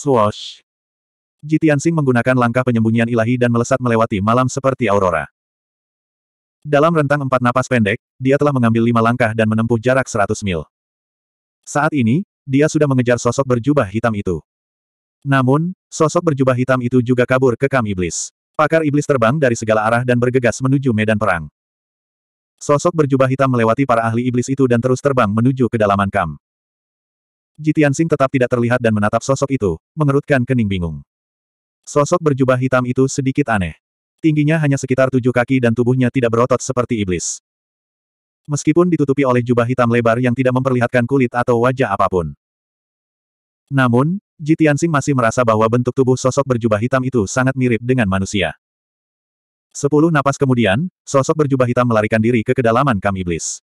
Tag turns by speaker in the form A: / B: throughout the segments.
A: Swoosh. Jitiansing menggunakan langkah penyembunyian ilahi dan melesat melewati malam seperti aurora. Dalam rentang empat napas pendek, dia telah mengambil lima langkah dan menempuh jarak seratus mil. Saat ini, dia sudah mengejar sosok berjubah hitam itu. Namun, sosok berjubah hitam itu juga kabur ke kam iblis. Pakar iblis terbang dari segala arah dan bergegas menuju medan perang. Sosok berjubah hitam melewati para ahli iblis itu dan terus terbang menuju kedalaman kam. Jitian Jitiansing tetap tidak terlihat dan menatap sosok itu, mengerutkan kening bingung. Sosok berjubah hitam itu sedikit aneh. Tingginya hanya sekitar tujuh kaki dan tubuhnya tidak berotot seperti iblis. Meskipun ditutupi oleh jubah hitam lebar yang tidak memperlihatkan kulit atau wajah apapun. Namun, Jitian Jitiansing masih merasa bahwa bentuk tubuh sosok berjubah hitam itu sangat mirip dengan manusia. Sepuluh napas kemudian, sosok berjubah hitam melarikan diri ke kedalaman kam iblis.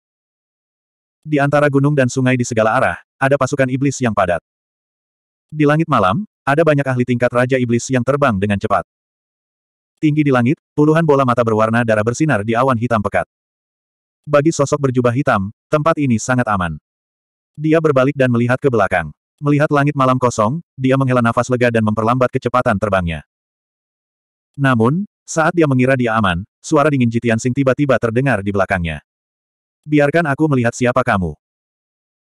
A: Di antara gunung dan sungai di segala arah, ada pasukan iblis yang padat. Di langit malam, ada banyak ahli tingkat Raja Iblis yang terbang dengan cepat. Tinggi di langit, puluhan bola mata berwarna darah bersinar di awan hitam pekat. Bagi sosok berjubah hitam, tempat ini sangat aman. Dia berbalik dan melihat ke belakang. Melihat langit malam kosong, dia menghela nafas lega dan memperlambat kecepatan terbangnya. Namun, saat dia mengira dia aman, suara dingin Jitian Sing tiba-tiba terdengar di belakangnya. Biarkan aku melihat siapa kamu.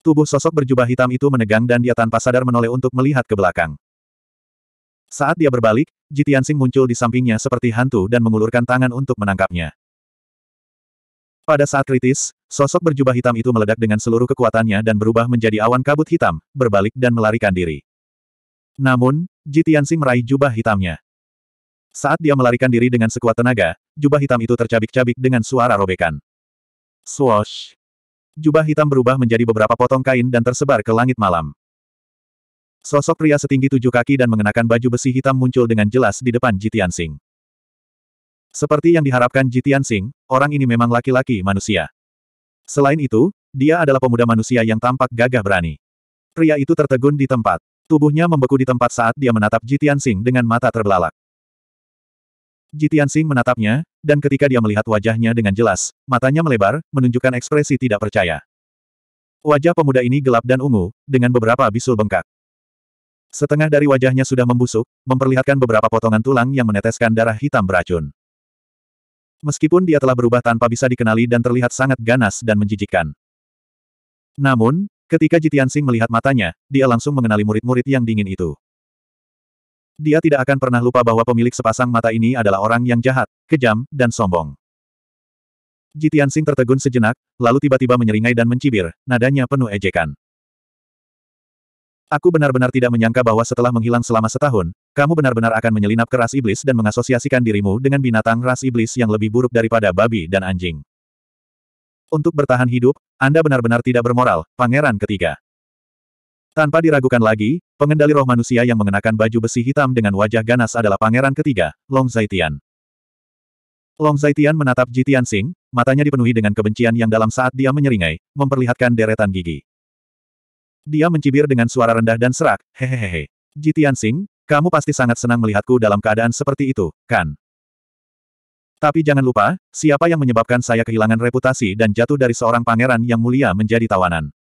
A: Tubuh sosok berjubah hitam itu menegang dan dia tanpa sadar menoleh untuk melihat ke belakang. Saat dia berbalik, Jitiansing muncul di sampingnya seperti hantu dan mengulurkan tangan untuk menangkapnya. Pada saat kritis, sosok berjubah hitam itu meledak dengan seluruh kekuatannya dan berubah menjadi awan kabut hitam, berbalik dan melarikan diri. Namun, Jitiansing meraih jubah hitamnya. Saat dia melarikan diri dengan sekuat tenaga, jubah hitam itu tercabik-cabik dengan suara robekan. Swoosh! Jubah hitam berubah menjadi beberapa potong kain dan tersebar ke langit malam. Sosok pria setinggi tujuh kaki dan mengenakan baju besi hitam muncul dengan jelas di depan Jitian Sing. Seperti yang diharapkan Jitian Sing, orang ini memang laki-laki manusia. Selain itu, dia adalah pemuda manusia yang tampak gagah berani. Pria itu tertegun di tempat. Tubuhnya membeku di tempat saat dia menatap Jitian Sing dengan mata terbelalak. Jitian Sing menatapnya, dan ketika dia melihat wajahnya dengan jelas, matanya melebar, menunjukkan ekspresi tidak percaya. Wajah pemuda ini gelap dan ungu, dengan beberapa bisul bengkak. Setengah dari wajahnya sudah membusuk, memperlihatkan beberapa potongan tulang yang meneteskan darah hitam beracun. Meskipun dia telah berubah tanpa bisa dikenali dan terlihat sangat ganas dan menjijikkan. Namun, ketika Jitian Sing melihat matanya, dia langsung mengenali murid-murid yang dingin itu. Dia tidak akan pernah lupa bahwa pemilik sepasang mata ini adalah orang yang jahat, kejam, dan sombong. Jitian Sing tertegun sejenak, lalu tiba-tiba menyeringai dan mencibir, nadanya penuh ejekan. Aku benar-benar tidak menyangka bahwa setelah menghilang selama setahun, kamu benar-benar akan menyelinap ke ras iblis dan mengasosiasikan dirimu dengan binatang ras iblis yang lebih buruk daripada babi dan anjing. Untuk bertahan hidup, Anda benar-benar tidak bermoral, pangeran ketiga. Tanpa diragukan lagi, pengendali roh manusia yang mengenakan baju besi hitam dengan wajah ganas adalah pangeran ketiga, Long Zaitian. Long Zaitian menatap Jitian Sing, matanya dipenuhi dengan kebencian yang dalam saat dia menyeringai, memperlihatkan deretan gigi. Dia mencibir dengan suara rendah dan serak, hehehehe. Jitian Sing, kamu pasti sangat senang melihatku dalam keadaan seperti itu, kan? Tapi jangan lupa, siapa yang menyebabkan saya kehilangan reputasi dan jatuh dari seorang pangeran yang mulia menjadi tawanan?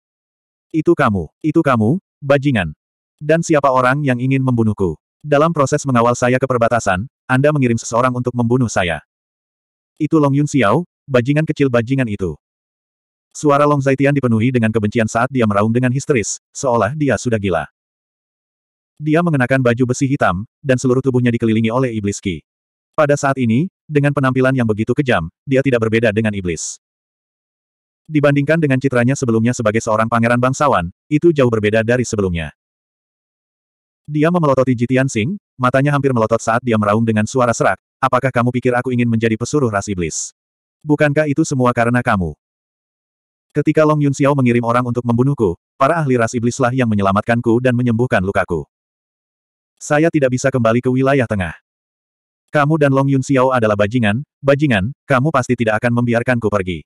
A: Itu kamu, itu kamu, Bajingan. Dan siapa orang yang ingin membunuhku? Dalam proses mengawal saya ke perbatasan, Anda mengirim seseorang untuk membunuh saya. Itu Long Yun Xiao, bajingan kecil bajingan itu. Suara Long Zaitian dipenuhi dengan kebencian saat dia meraung dengan histeris, seolah dia sudah gila. Dia mengenakan baju besi hitam, dan seluruh tubuhnya dikelilingi oleh iblis Ki. Pada saat ini, dengan penampilan yang begitu kejam, dia tidak berbeda dengan iblis. Dibandingkan dengan citranya sebelumnya sebagai seorang pangeran bangsawan, itu jauh berbeda dari sebelumnya. Dia memelototi Jitian Sing, matanya hampir melotot saat dia meraung dengan suara serak, apakah kamu pikir aku ingin menjadi pesuruh ras iblis? Bukankah itu semua karena kamu? Ketika Long Yun Xiao mengirim orang untuk membunuhku, para ahli ras iblislah yang menyelamatkanku dan menyembuhkan lukaku. Saya tidak bisa kembali ke wilayah tengah. Kamu dan Long Yun Xiao adalah bajingan, bajingan, kamu pasti tidak akan membiarkanku pergi.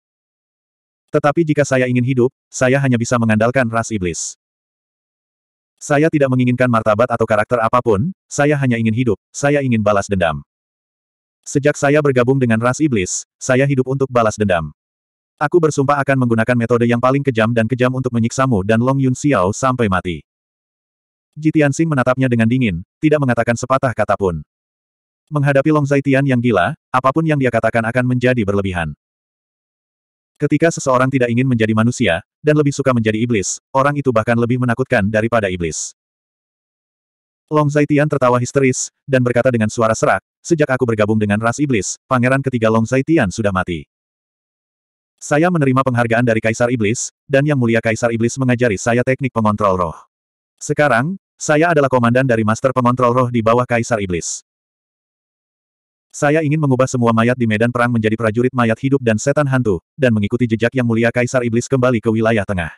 A: Tetapi jika saya ingin hidup, saya hanya bisa mengandalkan ras iblis. Saya tidak menginginkan martabat atau karakter apapun, saya hanya ingin hidup, saya ingin balas dendam. Sejak saya bergabung dengan ras iblis, saya hidup untuk balas dendam. Aku bersumpah akan menggunakan metode yang paling kejam dan kejam untuk menyiksamu dan Long Yun Xiao sampai mati. Jitian Tianxing menatapnya dengan dingin, tidak mengatakan sepatah kata pun. Menghadapi Long Zaitian yang gila, apapun yang dia katakan akan menjadi berlebihan. Ketika seseorang tidak ingin menjadi manusia, dan lebih suka menjadi iblis, orang itu bahkan lebih menakutkan daripada iblis. Long Zaitian tertawa histeris, dan berkata dengan suara serak, sejak aku bergabung dengan ras iblis, pangeran ketiga Long Zaitian sudah mati. Saya menerima penghargaan dari Kaisar Iblis, dan Yang Mulia Kaisar Iblis mengajari saya teknik pengontrol roh. Sekarang, saya adalah komandan dari Master Pengontrol Roh di bawah Kaisar Iblis. Saya ingin mengubah semua mayat di medan perang menjadi prajurit mayat hidup dan setan hantu, dan mengikuti jejak yang mulia Kaisar Iblis kembali ke wilayah tengah.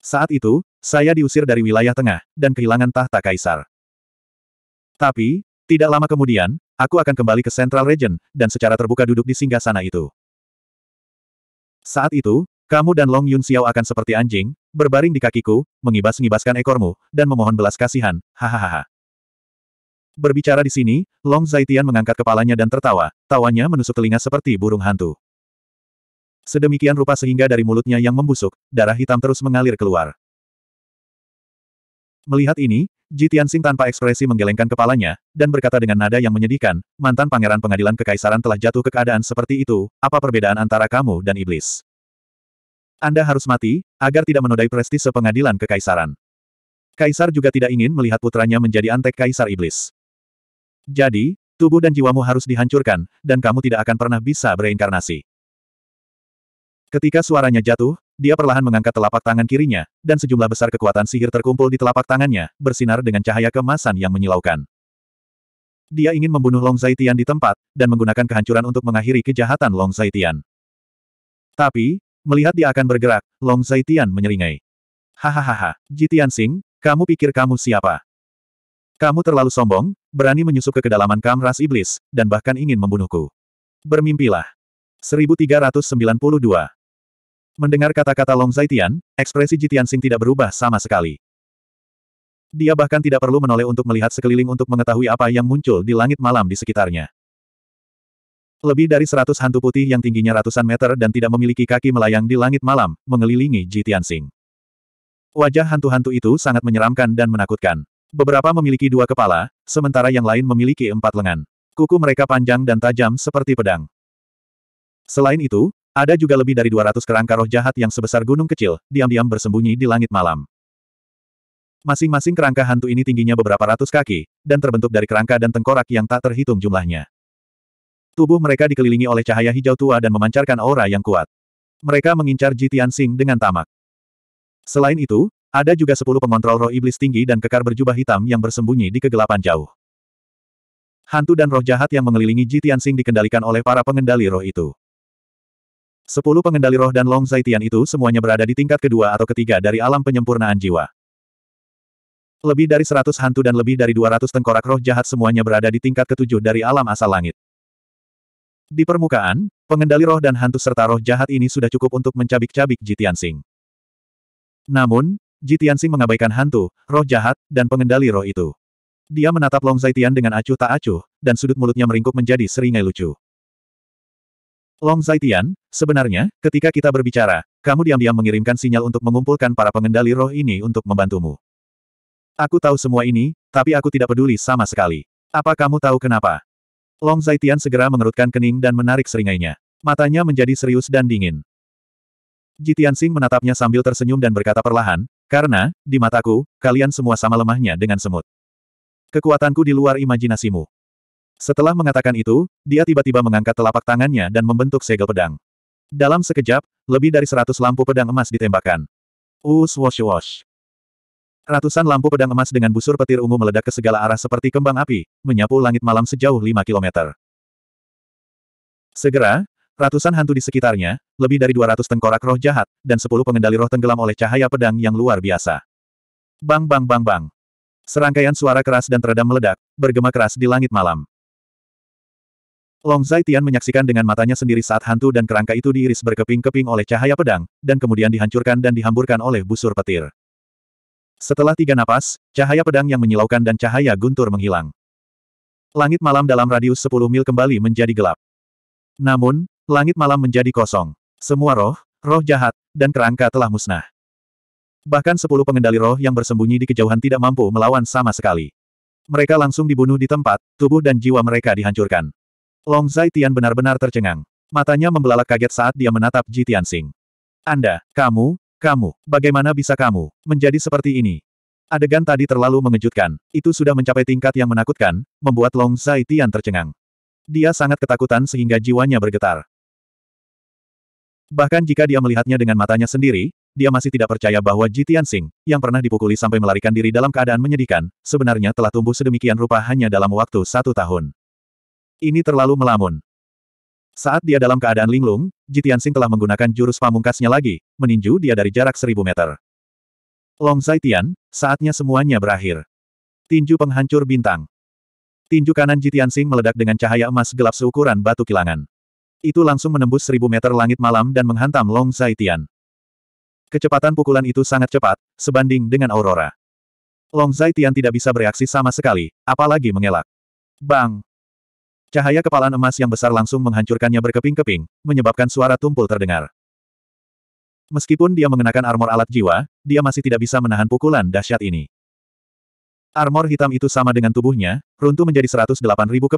A: Saat itu, saya diusir dari wilayah tengah, dan kehilangan tahta Kaisar. Tapi, tidak lama kemudian, aku akan kembali ke Central Region, dan secara terbuka duduk di singgah sana itu. Saat itu, kamu dan Long Yun Xiao akan seperti anjing, berbaring di kakiku, mengibas-ngibaskan ekormu, dan memohon belas kasihan, hahaha. Berbicara di sini, Long Zaitian mengangkat kepalanya dan tertawa, tawanya menusuk telinga seperti burung hantu. Sedemikian rupa sehingga dari mulutnya yang membusuk, darah hitam terus mengalir keluar. Melihat ini, Jitian Sing tanpa ekspresi menggelengkan kepalanya, dan berkata dengan nada yang menyedihkan, mantan pangeran pengadilan kekaisaran telah jatuh ke keadaan seperti itu, apa perbedaan antara kamu dan iblis? Anda harus mati, agar tidak menodai prestise pengadilan kekaisaran. Kaisar juga tidak ingin melihat putranya menjadi antek kaisar iblis. Jadi, tubuh dan jiwamu harus dihancurkan, dan kamu tidak akan pernah bisa bereinkarnasi. Ketika suaranya jatuh, dia perlahan mengangkat telapak tangan kirinya, dan sejumlah besar kekuatan sihir terkumpul di telapak tangannya, bersinar dengan cahaya kemasan yang menyilaukan. Dia ingin membunuh Long Zaitian di tempat, dan menggunakan kehancuran untuk mengakhiri kejahatan Long Zaitian. Tapi, melihat dia akan bergerak, Long Zaitian menyeringai. Hahaha, Jitian Sing, kamu pikir kamu siapa? Kamu terlalu sombong, berani menyusup ke kedalaman kamras iblis, dan bahkan ingin membunuhku. Bermimpilah. 1392 Mendengar kata-kata Long Zaitian, ekspresi Jitian Sing tidak berubah sama sekali. Dia bahkan tidak perlu menoleh untuk melihat sekeliling untuk mengetahui apa yang muncul di langit malam di sekitarnya. Lebih dari seratus hantu putih yang tingginya ratusan meter dan tidak memiliki kaki melayang di langit malam, mengelilingi Ji Sing. Wajah hantu-hantu itu sangat menyeramkan dan menakutkan. Beberapa memiliki dua kepala, sementara yang lain memiliki empat lengan. Kuku mereka panjang dan tajam seperti pedang. Selain itu, ada juga lebih dari 200 kerangka roh jahat yang sebesar gunung kecil, diam-diam bersembunyi di langit malam. Masing-masing kerangka hantu ini tingginya beberapa ratus kaki, dan terbentuk dari kerangka dan tengkorak yang tak terhitung jumlahnya. Tubuh mereka dikelilingi oleh cahaya hijau tua dan memancarkan aura yang kuat. Mereka mengincar Jitian Sing dengan tamak. Selain itu, ada juga sepuluh pengontrol roh iblis tinggi dan kekar berjubah hitam yang bersembunyi di kegelapan jauh. Hantu dan roh jahat yang mengelilingi Ji Tianxing dikendalikan oleh para pengendali roh itu. Sepuluh pengendali roh dan Long Zaitian itu semuanya berada di tingkat kedua atau ketiga dari alam penyempurnaan jiwa. Lebih dari seratus hantu dan lebih dari dua ratus tengkorak roh jahat semuanya berada di tingkat ketujuh dari alam asal langit. Di permukaan, pengendali roh dan hantu serta roh jahat ini sudah cukup untuk mencabik-cabik Ji Tianxing. Namun, Jitiansing mengabaikan hantu, roh jahat, dan pengendali roh itu. Dia menatap Long Zaitian dengan acuh tak acuh, dan sudut mulutnya meringkuk menjadi seringai lucu. Long Zaitian, sebenarnya, ketika kita berbicara, kamu diam-diam mengirimkan sinyal untuk mengumpulkan para pengendali roh ini untuk membantumu. Aku tahu semua ini, tapi aku tidak peduli sama sekali. Apa kamu tahu kenapa? Long Zaitian segera mengerutkan kening dan menarik seringainya. Matanya menjadi serius dan dingin. Jitian Sing menatapnya sambil tersenyum dan berkata perlahan, karena, di mataku, kalian semua sama lemahnya dengan semut. Kekuatanku di luar imajinasimu. Setelah mengatakan itu, dia tiba-tiba mengangkat telapak tangannya dan membentuk segel pedang. Dalam sekejap, lebih dari seratus lampu pedang emas ditembakkan. Us wash wash. Ratusan lampu pedang emas dengan busur petir ungu meledak ke segala arah seperti kembang api, menyapu langit malam sejauh lima kilometer. Segera, Ratusan hantu di sekitarnya, lebih dari 200 tengkorak roh jahat, dan 10 pengendali roh tenggelam oleh cahaya pedang yang luar biasa. Bang bang bang bang. Serangkaian suara keras dan teredam meledak, bergema keras di langit malam. Long Zai Tian menyaksikan dengan matanya sendiri saat hantu dan kerangka itu diiris berkeping-keping oleh cahaya pedang, dan kemudian dihancurkan dan dihamburkan oleh busur petir. Setelah tiga napas, cahaya pedang yang menyilaukan dan cahaya guntur menghilang. Langit malam dalam radius 10 mil kembali menjadi gelap. Namun, Langit malam menjadi kosong. Semua roh, roh jahat, dan kerangka telah musnah. Bahkan sepuluh pengendali roh yang bersembunyi di kejauhan tidak mampu melawan sama sekali. Mereka langsung dibunuh di tempat, tubuh dan jiwa mereka dihancurkan. Long Zai Tian benar-benar tercengang. Matanya membelalak kaget saat dia menatap Ji Tianxing. Anda, kamu, kamu, bagaimana bisa kamu, menjadi seperti ini? Adegan tadi terlalu mengejutkan, itu sudah mencapai tingkat yang menakutkan, membuat Long Zai Tian tercengang. Dia sangat ketakutan sehingga jiwanya bergetar. Bahkan jika dia melihatnya dengan matanya sendiri, dia masih tidak percaya bahwa Ji Tianxing, yang pernah dipukuli sampai melarikan diri dalam keadaan menyedihkan, sebenarnya telah tumbuh sedemikian rupa hanya dalam waktu satu tahun. Ini terlalu melamun. Saat dia dalam keadaan linglung, Ji Tianxing telah menggunakan jurus pamungkasnya lagi, meninju dia dari jarak seribu meter. Long Zaitian, saatnya semuanya berakhir. Tinju penghancur bintang. Tinju kanan Ji Tianxing meledak dengan cahaya emas gelap seukuran batu kilangan. Itu langsung menembus seribu meter langit malam dan menghantam Long Zaitian. Kecepatan pukulan itu sangat cepat, sebanding dengan Aurora. Long Zaitian tidak bisa bereaksi sama sekali, apalagi mengelak. Bang! Cahaya kepalan emas yang besar langsung menghancurkannya berkeping-keping, menyebabkan suara tumpul terdengar. Meskipun dia mengenakan armor alat jiwa, dia masih tidak bisa menahan pukulan dahsyat ini. Armor hitam itu sama dengan tubuhnya, runtuh menjadi 108.000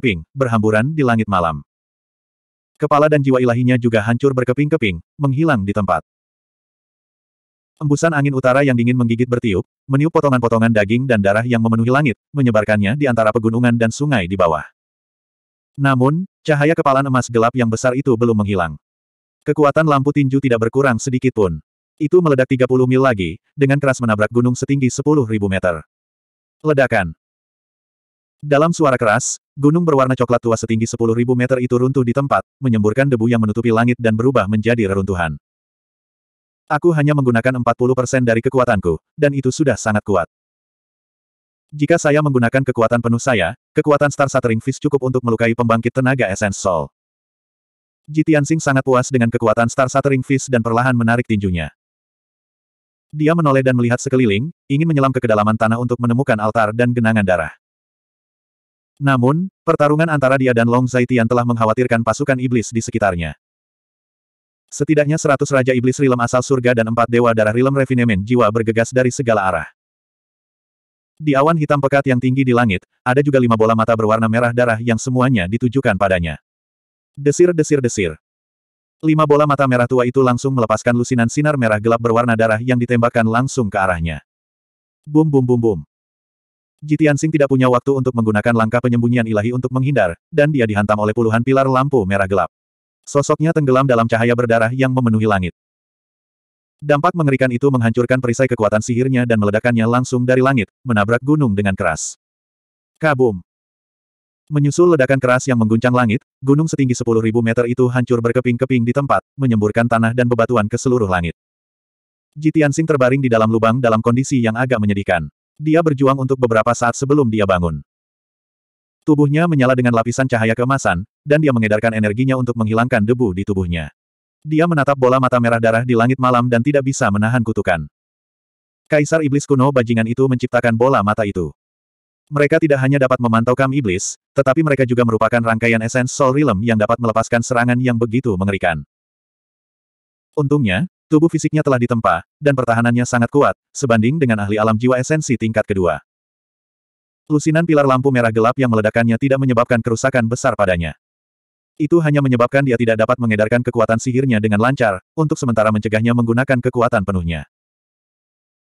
A: keping, berhamburan di langit malam. Kepala dan jiwa ilahinya juga hancur berkeping-keping, menghilang di tempat. Embusan angin utara yang dingin menggigit bertiup, meniup potongan-potongan daging dan darah yang memenuhi langit, menyebarkannya di antara pegunungan dan sungai di bawah. Namun, cahaya kepala emas gelap yang besar itu belum menghilang. Kekuatan lampu tinju tidak berkurang sedikit pun. Itu meledak 30 mil lagi, dengan keras menabrak gunung setinggi 10.000 meter. Ledakan. Dalam suara keras, gunung berwarna coklat tua setinggi 10.000 meter itu runtuh di tempat, menyemburkan debu yang menutupi langit dan berubah menjadi reruntuhan. Aku hanya menggunakan 40% dari kekuatanku, dan itu sudah sangat kuat. Jika saya menggunakan kekuatan penuh saya, kekuatan Star Shattering Fist cukup untuk melukai pembangkit tenaga Essence Soul. Jitiansing sangat puas dengan kekuatan Star Shattering Fist dan perlahan menarik tinjunya. Dia menoleh dan melihat sekeliling, ingin menyelam ke kedalaman tanah untuk menemukan altar dan genangan darah. Namun, pertarungan antara dia dan Long Zaitian telah mengkhawatirkan pasukan iblis di sekitarnya. Setidaknya seratus Raja Iblis Rilem asal surga dan empat Dewa Darah Rilem Refinemen jiwa bergegas dari segala arah. Di awan hitam pekat yang tinggi di langit, ada juga lima bola mata berwarna merah darah yang semuanya ditujukan padanya. Desir-desir-desir. Lima bola mata merah tua itu langsung melepaskan lusinan sinar merah gelap berwarna darah yang ditembakkan langsung ke arahnya. Bum bum bum bum. Jitiansing tidak punya waktu untuk menggunakan langkah penyembunyian ilahi untuk menghindar, dan dia dihantam oleh puluhan pilar lampu merah gelap. Sosoknya tenggelam dalam cahaya berdarah yang memenuhi langit. Dampak mengerikan itu menghancurkan perisai kekuatan sihirnya dan meledakannya langsung dari langit, menabrak gunung dengan keras. Kabum! Menyusul ledakan keras yang mengguncang langit, gunung setinggi 10.000 meter itu hancur berkeping-keping di tempat, menyemburkan tanah dan bebatuan ke seluruh langit. Jitiansing terbaring di dalam lubang dalam kondisi yang agak menyedihkan. Dia berjuang untuk beberapa saat sebelum dia bangun. Tubuhnya menyala dengan lapisan cahaya kemasan, dan dia mengedarkan energinya untuk menghilangkan debu di tubuhnya. Dia menatap bola mata merah darah di langit malam dan tidak bisa menahan kutukan. Kaisar Iblis kuno bajingan itu menciptakan bola mata itu. Mereka tidak hanya dapat memantau kam iblis, tetapi mereka juga merupakan rangkaian esens Soul Realm yang dapat melepaskan serangan yang begitu mengerikan. Untungnya, Tubuh fisiknya telah ditempa, dan pertahanannya sangat kuat, sebanding dengan ahli alam jiwa esensi tingkat kedua. Lusinan pilar lampu merah gelap yang meledakannya tidak menyebabkan kerusakan besar padanya. Itu hanya menyebabkan dia tidak dapat mengedarkan kekuatan sihirnya dengan lancar, untuk sementara mencegahnya menggunakan kekuatan penuhnya.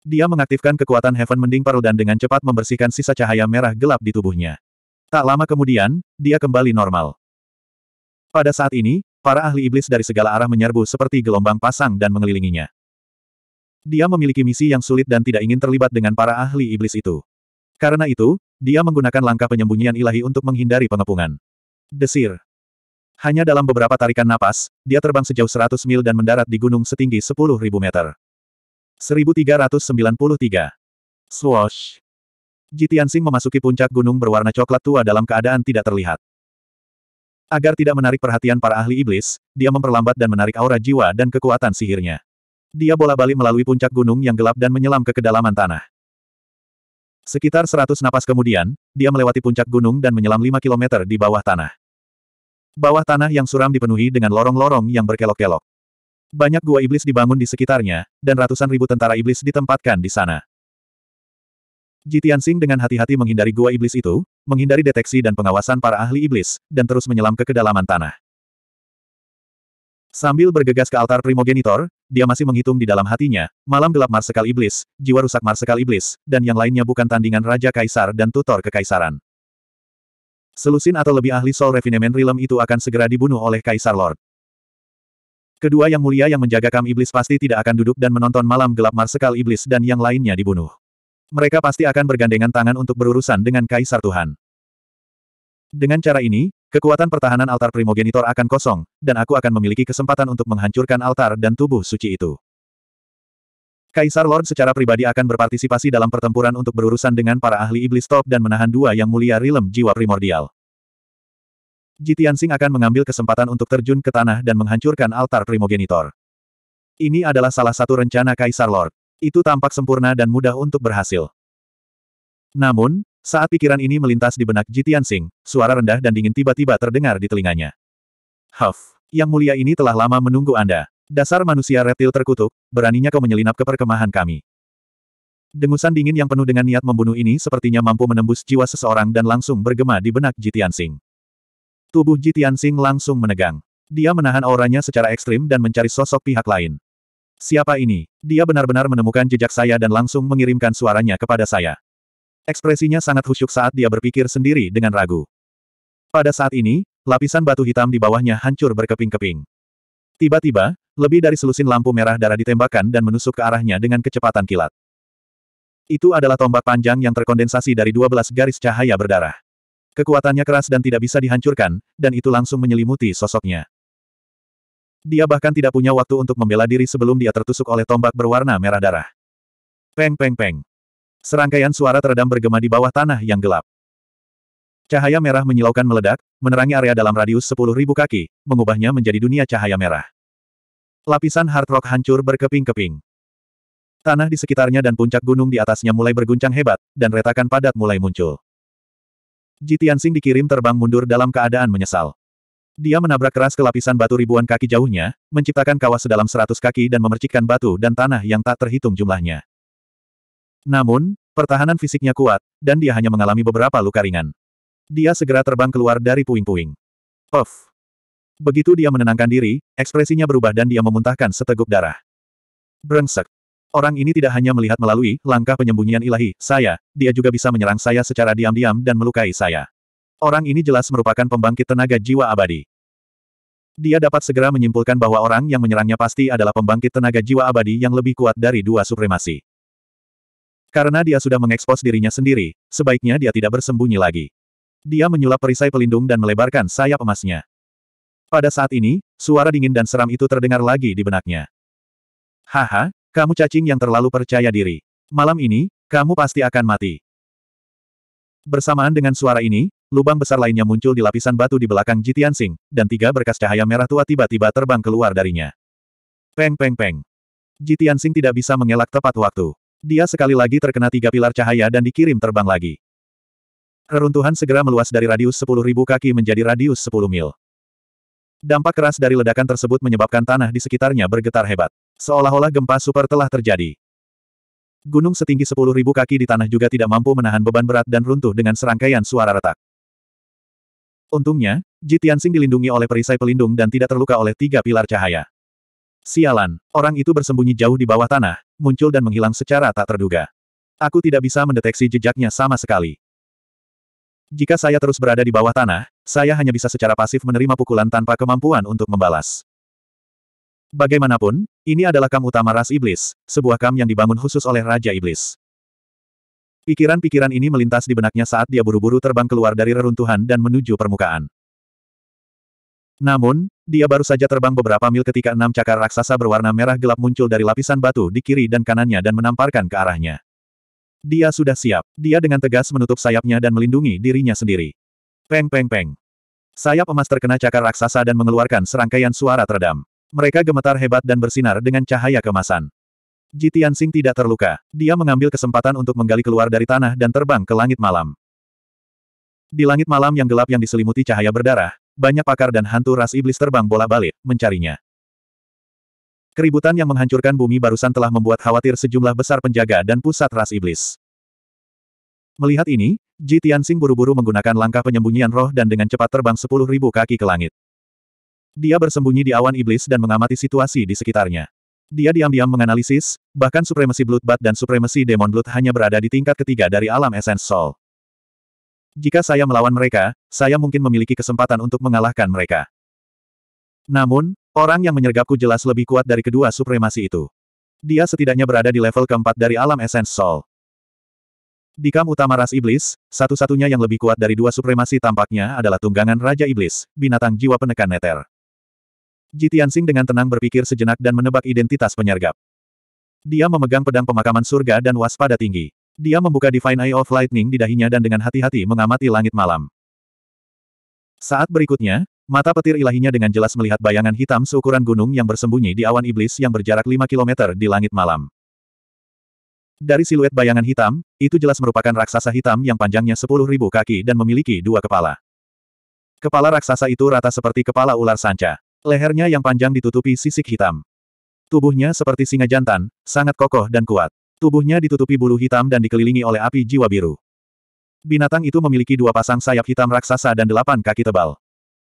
A: Dia mengaktifkan kekuatan Heaven Mending Pearl dan dengan cepat membersihkan sisa cahaya merah gelap di tubuhnya. Tak lama kemudian, dia kembali normal. Pada saat ini, Para ahli iblis dari segala arah menyerbu seperti gelombang pasang dan mengelilinginya. Dia memiliki misi yang sulit dan tidak ingin terlibat dengan para ahli iblis itu. Karena itu, dia menggunakan langkah penyembunyian ilahi untuk menghindari pengepungan. Desir. Hanya dalam beberapa tarikan napas, dia terbang sejauh 100 mil dan mendarat di gunung setinggi 10.000 meter. 1393. Jitian Sing memasuki puncak gunung berwarna coklat tua dalam keadaan tidak terlihat. Agar tidak menarik perhatian para ahli iblis, dia memperlambat dan menarik aura jiwa dan kekuatan sihirnya. Dia bola-balik melalui puncak gunung yang gelap dan menyelam ke kedalaman tanah. Sekitar seratus napas kemudian, dia melewati puncak gunung dan menyelam lima kilometer di bawah tanah. Bawah tanah yang suram dipenuhi dengan lorong-lorong yang berkelok-kelok. Banyak gua iblis dibangun di sekitarnya, dan ratusan ribu tentara iblis ditempatkan di sana. Jitian Sing dengan hati-hati menghindari gua iblis itu, menghindari deteksi dan pengawasan para ahli iblis, dan terus menyelam ke kedalaman tanah. Sambil bergegas ke altar primogenitor, dia masih menghitung di dalam hatinya, malam gelap marsekal iblis, jiwa rusak marsekal iblis, dan yang lainnya bukan tandingan Raja Kaisar dan tutor kekaisaran. Selusin atau lebih ahli Sol Refinement Realm itu akan segera dibunuh oleh Kaisar Lord. Kedua yang mulia yang menjaga kam iblis pasti tidak akan duduk dan menonton malam gelap marsekal iblis dan yang lainnya dibunuh. Mereka pasti akan bergandengan tangan untuk berurusan dengan Kaisar Tuhan. Dengan cara ini, kekuatan pertahanan altar primogenitor akan kosong, dan aku akan memiliki kesempatan untuk menghancurkan altar dan tubuh suci itu. Kaisar Lord secara pribadi akan berpartisipasi dalam pertempuran untuk berurusan dengan para ahli iblis top dan menahan dua yang mulia rilem jiwa primordial. Jitiansing akan mengambil kesempatan untuk terjun ke tanah dan menghancurkan altar primogenitor. Ini adalah salah satu rencana Kaisar Lord. Itu tampak sempurna dan mudah untuk berhasil. Namun, saat pikiran ini melintas di benak Jitian Sing, suara rendah dan dingin tiba-tiba terdengar di telinganya. Huff, yang mulia ini telah lama menunggu Anda. Dasar manusia reptil terkutuk, beraninya kau menyelinap ke perkemahan kami. Dengusan dingin yang penuh dengan niat membunuh ini sepertinya mampu menembus jiwa seseorang dan langsung bergema di benak Jitian Sing. Tubuh Jitian Sing langsung menegang. Dia menahan auranya secara ekstrim dan mencari sosok pihak lain. Siapa ini? Dia benar-benar menemukan jejak saya dan langsung mengirimkan suaranya kepada saya. Ekspresinya sangat khusyuk saat dia berpikir sendiri dengan ragu. Pada saat ini, lapisan batu hitam di bawahnya hancur berkeping-keping. Tiba-tiba, lebih dari selusin lampu merah darah ditembakkan dan menusuk ke arahnya dengan kecepatan kilat. Itu adalah tombak panjang yang terkondensasi dari 12 garis cahaya berdarah. Kekuatannya keras dan tidak bisa dihancurkan, dan itu langsung menyelimuti sosoknya. Dia bahkan tidak punya waktu untuk membela diri sebelum dia tertusuk oleh tombak berwarna merah darah. Peng peng peng. Serangkaian suara teredam bergema di bawah tanah yang gelap. Cahaya merah menyilaukan meledak, menerangi area dalam radius 10.000 kaki, mengubahnya menjadi dunia cahaya merah. Lapisan hard rock hancur berkeping-keping. Tanah di sekitarnya dan puncak gunung di atasnya mulai berguncang hebat, dan retakan padat mulai muncul. Jitiansing dikirim terbang mundur dalam keadaan menyesal. Dia menabrak keras ke lapisan batu ribuan kaki jauhnya, menciptakan kawah sedalam seratus kaki dan memercikkan batu dan tanah yang tak terhitung jumlahnya. Namun, pertahanan fisiknya kuat, dan dia hanya mengalami beberapa luka ringan. Dia segera terbang keluar dari puing-puing. Puff! Begitu dia menenangkan diri, ekspresinya berubah dan dia memuntahkan seteguk darah. Brengsek! Orang ini tidak hanya melihat melalui langkah penyembunyian ilahi saya, dia juga bisa menyerang saya secara diam-diam dan melukai saya. Orang ini jelas merupakan pembangkit tenaga jiwa abadi. Dia dapat segera menyimpulkan bahwa orang yang menyerangnya pasti adalah pembangkit tenaga jiwa abadi yang lebih kuat dari dua supremasi. Karena dia sudah mengekspos dirinya sendiri, sebaiknya dia tidak bersembunyi lagi. Dia menyulap perisai pelindung dan melebarkan sayap emasnya. Pada saat ini, suara dingin dan seram itu terdengar lagi di benaknya. Haha, kamu cacing yang terlalu percaya diri. Malam ini, kamu pasti akan mati. Bersamaan dengan suara ini, lubang besar lainnya muncul di lapisan batu di belakang Jitian Sing, dan tiga berkas cahaya merah tua tiba-tiba terbang keluar darinya. Peng peng peng. Jitian Sing tidak bisa mengelak tepat waktu. Dia sekali lagi terkena tiga pilar cahaya dan dikirim terbang lagi. Reruntuhan segera meluas dari radius 10.000 kaki menjadi radius 10 mil. Dampak keras dari ledakan tersebut menyebabkan tanah di sekitarnya bergetar hebat. Seolah-olah gempa super telah terjadi. Gunung setinggi 10.000 kaki di tanah juga tidak mampu menahan beban berat dan runtuh dengan serangkaian suara retak. Untungnya, Ji Tianxing dilindungi oleh perisai pelindung dan tidak terluka oleh tiga pilar cahaya. Sialan, orang itu bersembunyi jauh di bawah tanah, muncul dan menghilang secara tak terduga. Aku tidak bisa mendeteksi jejaknya sama sekali. Jika saya terus berada di bawah tanah, saya hanya bisa secara pasif menerima pukulan tanpa kemampuan untuk membalas. Bagaimanapun, ini adalah kam utama ras iblis, sebuah kam yang dibangun khusus oleh Raja Iblis. Pikiran-pikiran ini melintas di benaknya saat dia buru-buru terbang keluar dari reruntuhan dan menuju permukaan. Namun, dia baru saja terbang beberapa mil ketika enam cakar raksasa berwarna merah gelap muncul dari lapisan batu di kiri dan kanannya dan menamparkan ke arahnya. Dia sudah siap. Dia dengan tegas menutup sayapnya dan melindungi dirinya sendiri. Peng peng peng. Sayap emas terkena cakar raksasa dan mengeluarkan serangkaian suara teredam. Mereka gemetar hebat dan bersinar dengan cahaya kemasan. Ji Tianxing tidak terluka. Dia mengambil kesempatan untuk menggali keluar dari tanah dan terbang ke langit malam. Di langit malam yang gelap yang diselimuti cahaya berdarah, banyak pakar dan hantu ras iblis terbang bola-balik, mencarinya. Keributan yang menghancurkan bumi barusan telah membuat khawatir sejumlah besar penjaga dan pusat ras iblis. Melihat ini, Ji Tianxing buru-buru menggunakan langkah penyembunyian roh dan dengan cepat terbang 10.000 kaki ke langit. Dia bersembunyi di awan iblis dan mengamati situasi di sekitarnya. Dia diam-diam menganalisis, bahkan supremasi Bloodbat dan supremasi Demon Blood hanya berada di tingkat ketiga dari alam Essence Soul. Jika saya melawan mereka, saya mungkin memiliki kesempatan untuk mengalahkan mereka. Namun, orang yang menyergapku jelas lebih kuat dari kedua supremasi itu. Dia setidaknya berada di level keempat dari alam Essence Soul. kam utama ras iblis, satu-satunya yang lebih kuat dari dua supremasi tampaknya adalah tunggangan Raja Iblis, binatang jiwa penekan neter. Ji Tianxing dengan tenang berpikir sejenak dan menebak identitas penyergap. Dia memegang pedang pemakaman surga dan waspada tinggi. Dia membuka Divine Eye of Lightning di dahinya dan dengan hati-hati mengamati langit malam. Saat berikutnya, mata petir ilahinya dengan jelas melihat bayangan hitam seukuran gunung yang bersembunyi di awan iblis yang berjarak 5 km di langit malam. Dari siluet bayangan hitam, itu jelas merupakan raksasa hitam yang panjangnya 10.000 kaki dan memiliki dua kepala. Kepala raksasa itu rata seperti kepala ular sanca. Lehernya yang panjang ditutupi sisik hitam. Tubuhnya seperti singa jantan, sangat kokoh dan kuat. Tubuhnya ditutupi bulu hitam dan dikelilingi oleh api jiwa biru. Binatang itu memiliki dua pasang sayap hitam raksasa dan delapan kaki tebal.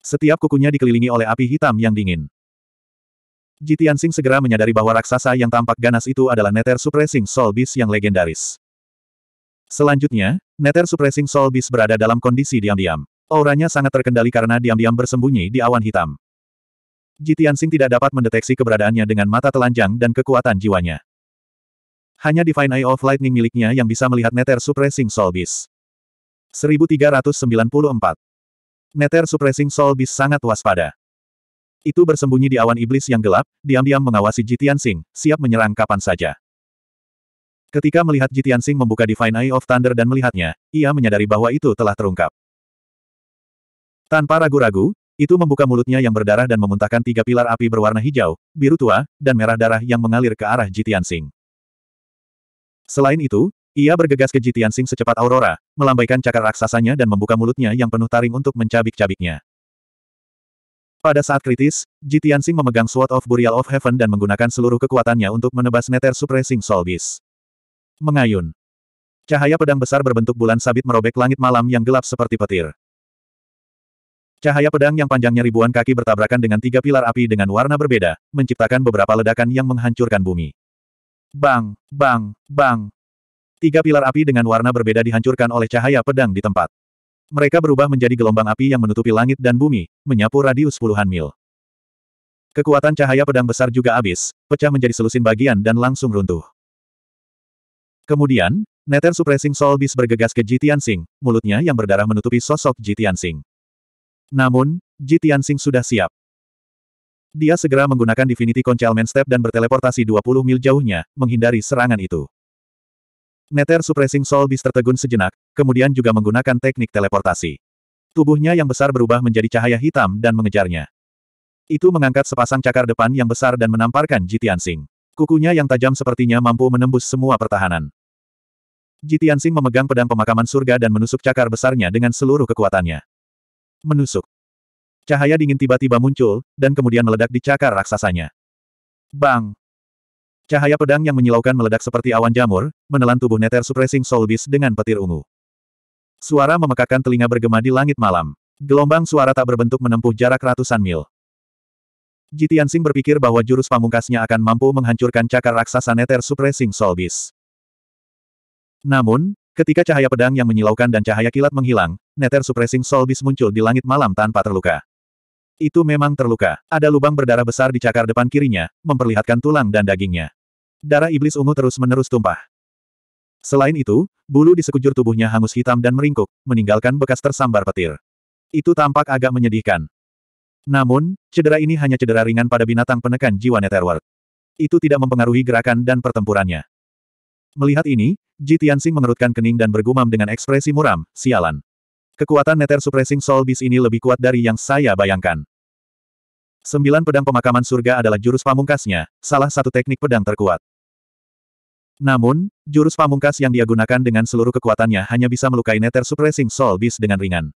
A: Setiap kukunya dikelilingi oleh api hitam yang dingin. Jitiansing segera menyadari bahwa raksasa yang tampak ganas itu adalah Nether Suppressing Soul Beast yang legendaris. Selanjutnya, Nether Suppressing Soul Beast berada dalam kondisi diam-diam. Auranya sangat terkendali karena diam-diam bersembunyi di awan hitam. Jitiansing tidak dapat mendeteksi keberadaannya dengan mata telanjang dan kekuatan jiwanya. Hanya Divine Eye of Lightning miliknya yang bisa melihat Nether Suppressing Soul Beast. 1394. Nether Suppressing Soul Beast sangat waspada. Itu bersembunyi di awan iblis yang gelap, diam-diam mengawasi Jitian siap menyerang kapan saja. Ketika melihat Jitian membuka Divine Eye of Thunder dan melihatnya, ia menyadari bahwa itu telah terungkap. Tanpa ragu-ragu, itu membuka mulutnya yang berdarah dan memuntahkan tiga pilar api berwarna hijau, biru tua, dan merah darah yang mengalir ke arah Jitian Sing. Selain itu, ia bergegas ke Jitian Sing secepat aurora, melambaikan cakar raksasanya dan membuka mulutnya yang penuh taring untuk mencabik-cabiknya. Pada saat kritis, Jitian Sing memegang Sword of Burial of Heaven dan menggunakan seluruh kekuatannya untuk menebas Nether Suppressing Soul Beast. Mengayun. Cahaya pedang besar berbentuk bulan sabit merobek langit malam yang gelap seperti petir. Cahaya pedang yang panjangnya ribuan kaki bertabrakan dengan tiga pilar api dengan warna berbeda, menciptakan beberapa ledakan yang menghancurkan bumi. Bang, bang, bang. Tiga pilar api dengan warna berbeda dihancurkan oleh cahaya pedang di tempat. Mereka berubah menjadi gelombang api yang menutupi langit dan bumi, menyapu radius puluhan mil. Kekuatan cahaya pedang besar juga habis, pecah menjadi selusin bagian dan langsung runtuh. Kemudian, Neter Suppressing Soul Beast bergegas ke Jitian Sing, mulutnya yang berdarah menutupi sosok Jitian Sing. Namun, Ji Tianxing sudah siap. Dia segera menggunakan Divinity Concealment Step dan berteleportasi 20 mil jauhnya, menghindari serangan itu. Nether Suppressing Soul Beast tertegun sejenak, kemudian juga menggunakan teknik teleportasi. Tubuhnya yang besar berubah menjadi cahaya hitam dan mengejarnya. Itu mengangkat sepasang cakar depan yang besar dan menamparkan Jitian Sing. Kukunya yang tajam sepertinya mampu menembus semua pertahanan. Jitian Sing memegang pedang pemakaman surga dan menusuk cakar besarnya dengan seluruh kekuatannya. Menusuk. Cahaya dingin tiba-tiba muncul, dan kemudian meledak di cakar raksasanya. Bang! Cahaya pedang yang menyilaukan meledak seperti awan jamur, menelan tubuh Nether Suppressing Solbis dengan petir ungu. Suara memekakan telinga bergema di langit malam. Gelombang suara tak berbentuk menempuh jarak ratusan mil. Jitian Sing berpikir bahwa jurus pamungkasnya akan mampu menghancurkan cakar raksasa Nether Suppressing Solbis. Namun, ketika cahaya pedang yang menyilaukan dan cahaya kilat menghilang, neter suppressing soul beast muncul di langit malam tanpa terluka. Itu memang terluka. Ada lubang berdarah besar di cakar depan kirinya, memperlihatkan tulang dan dagingnya. Darah iblis ungu terus-menerus tumpah. Selain itu, bulu di sekujur tubuhnya hangus hitam dan meringkuk, meninggalkan bekas tersambar petir. Itu tampak agak menyedihkan. Namun, cedera ini hanya cedera ringan pada binatang penekan jiwa Netherworld. Itu tidak mempengaruhi gerakan dan pertempurannya. Melihat ini, Ji Tianxing mengerutkan kening dan bergumam dengan ekspresi muram, sialan. Kekuatan Nether Suppressing Soul Beast ini lebih kuat dari yang saya bayangkan. Sembilan pedang pemakaman surga adalah jurus pamungkasnya, salah satu teknik pedang terkuat. Namun, jurus pamungkas yang dia gunakan dengan seluruh kekuatannya hanya bisa melukai Nether Suppressing Soul Beast dengan ringan.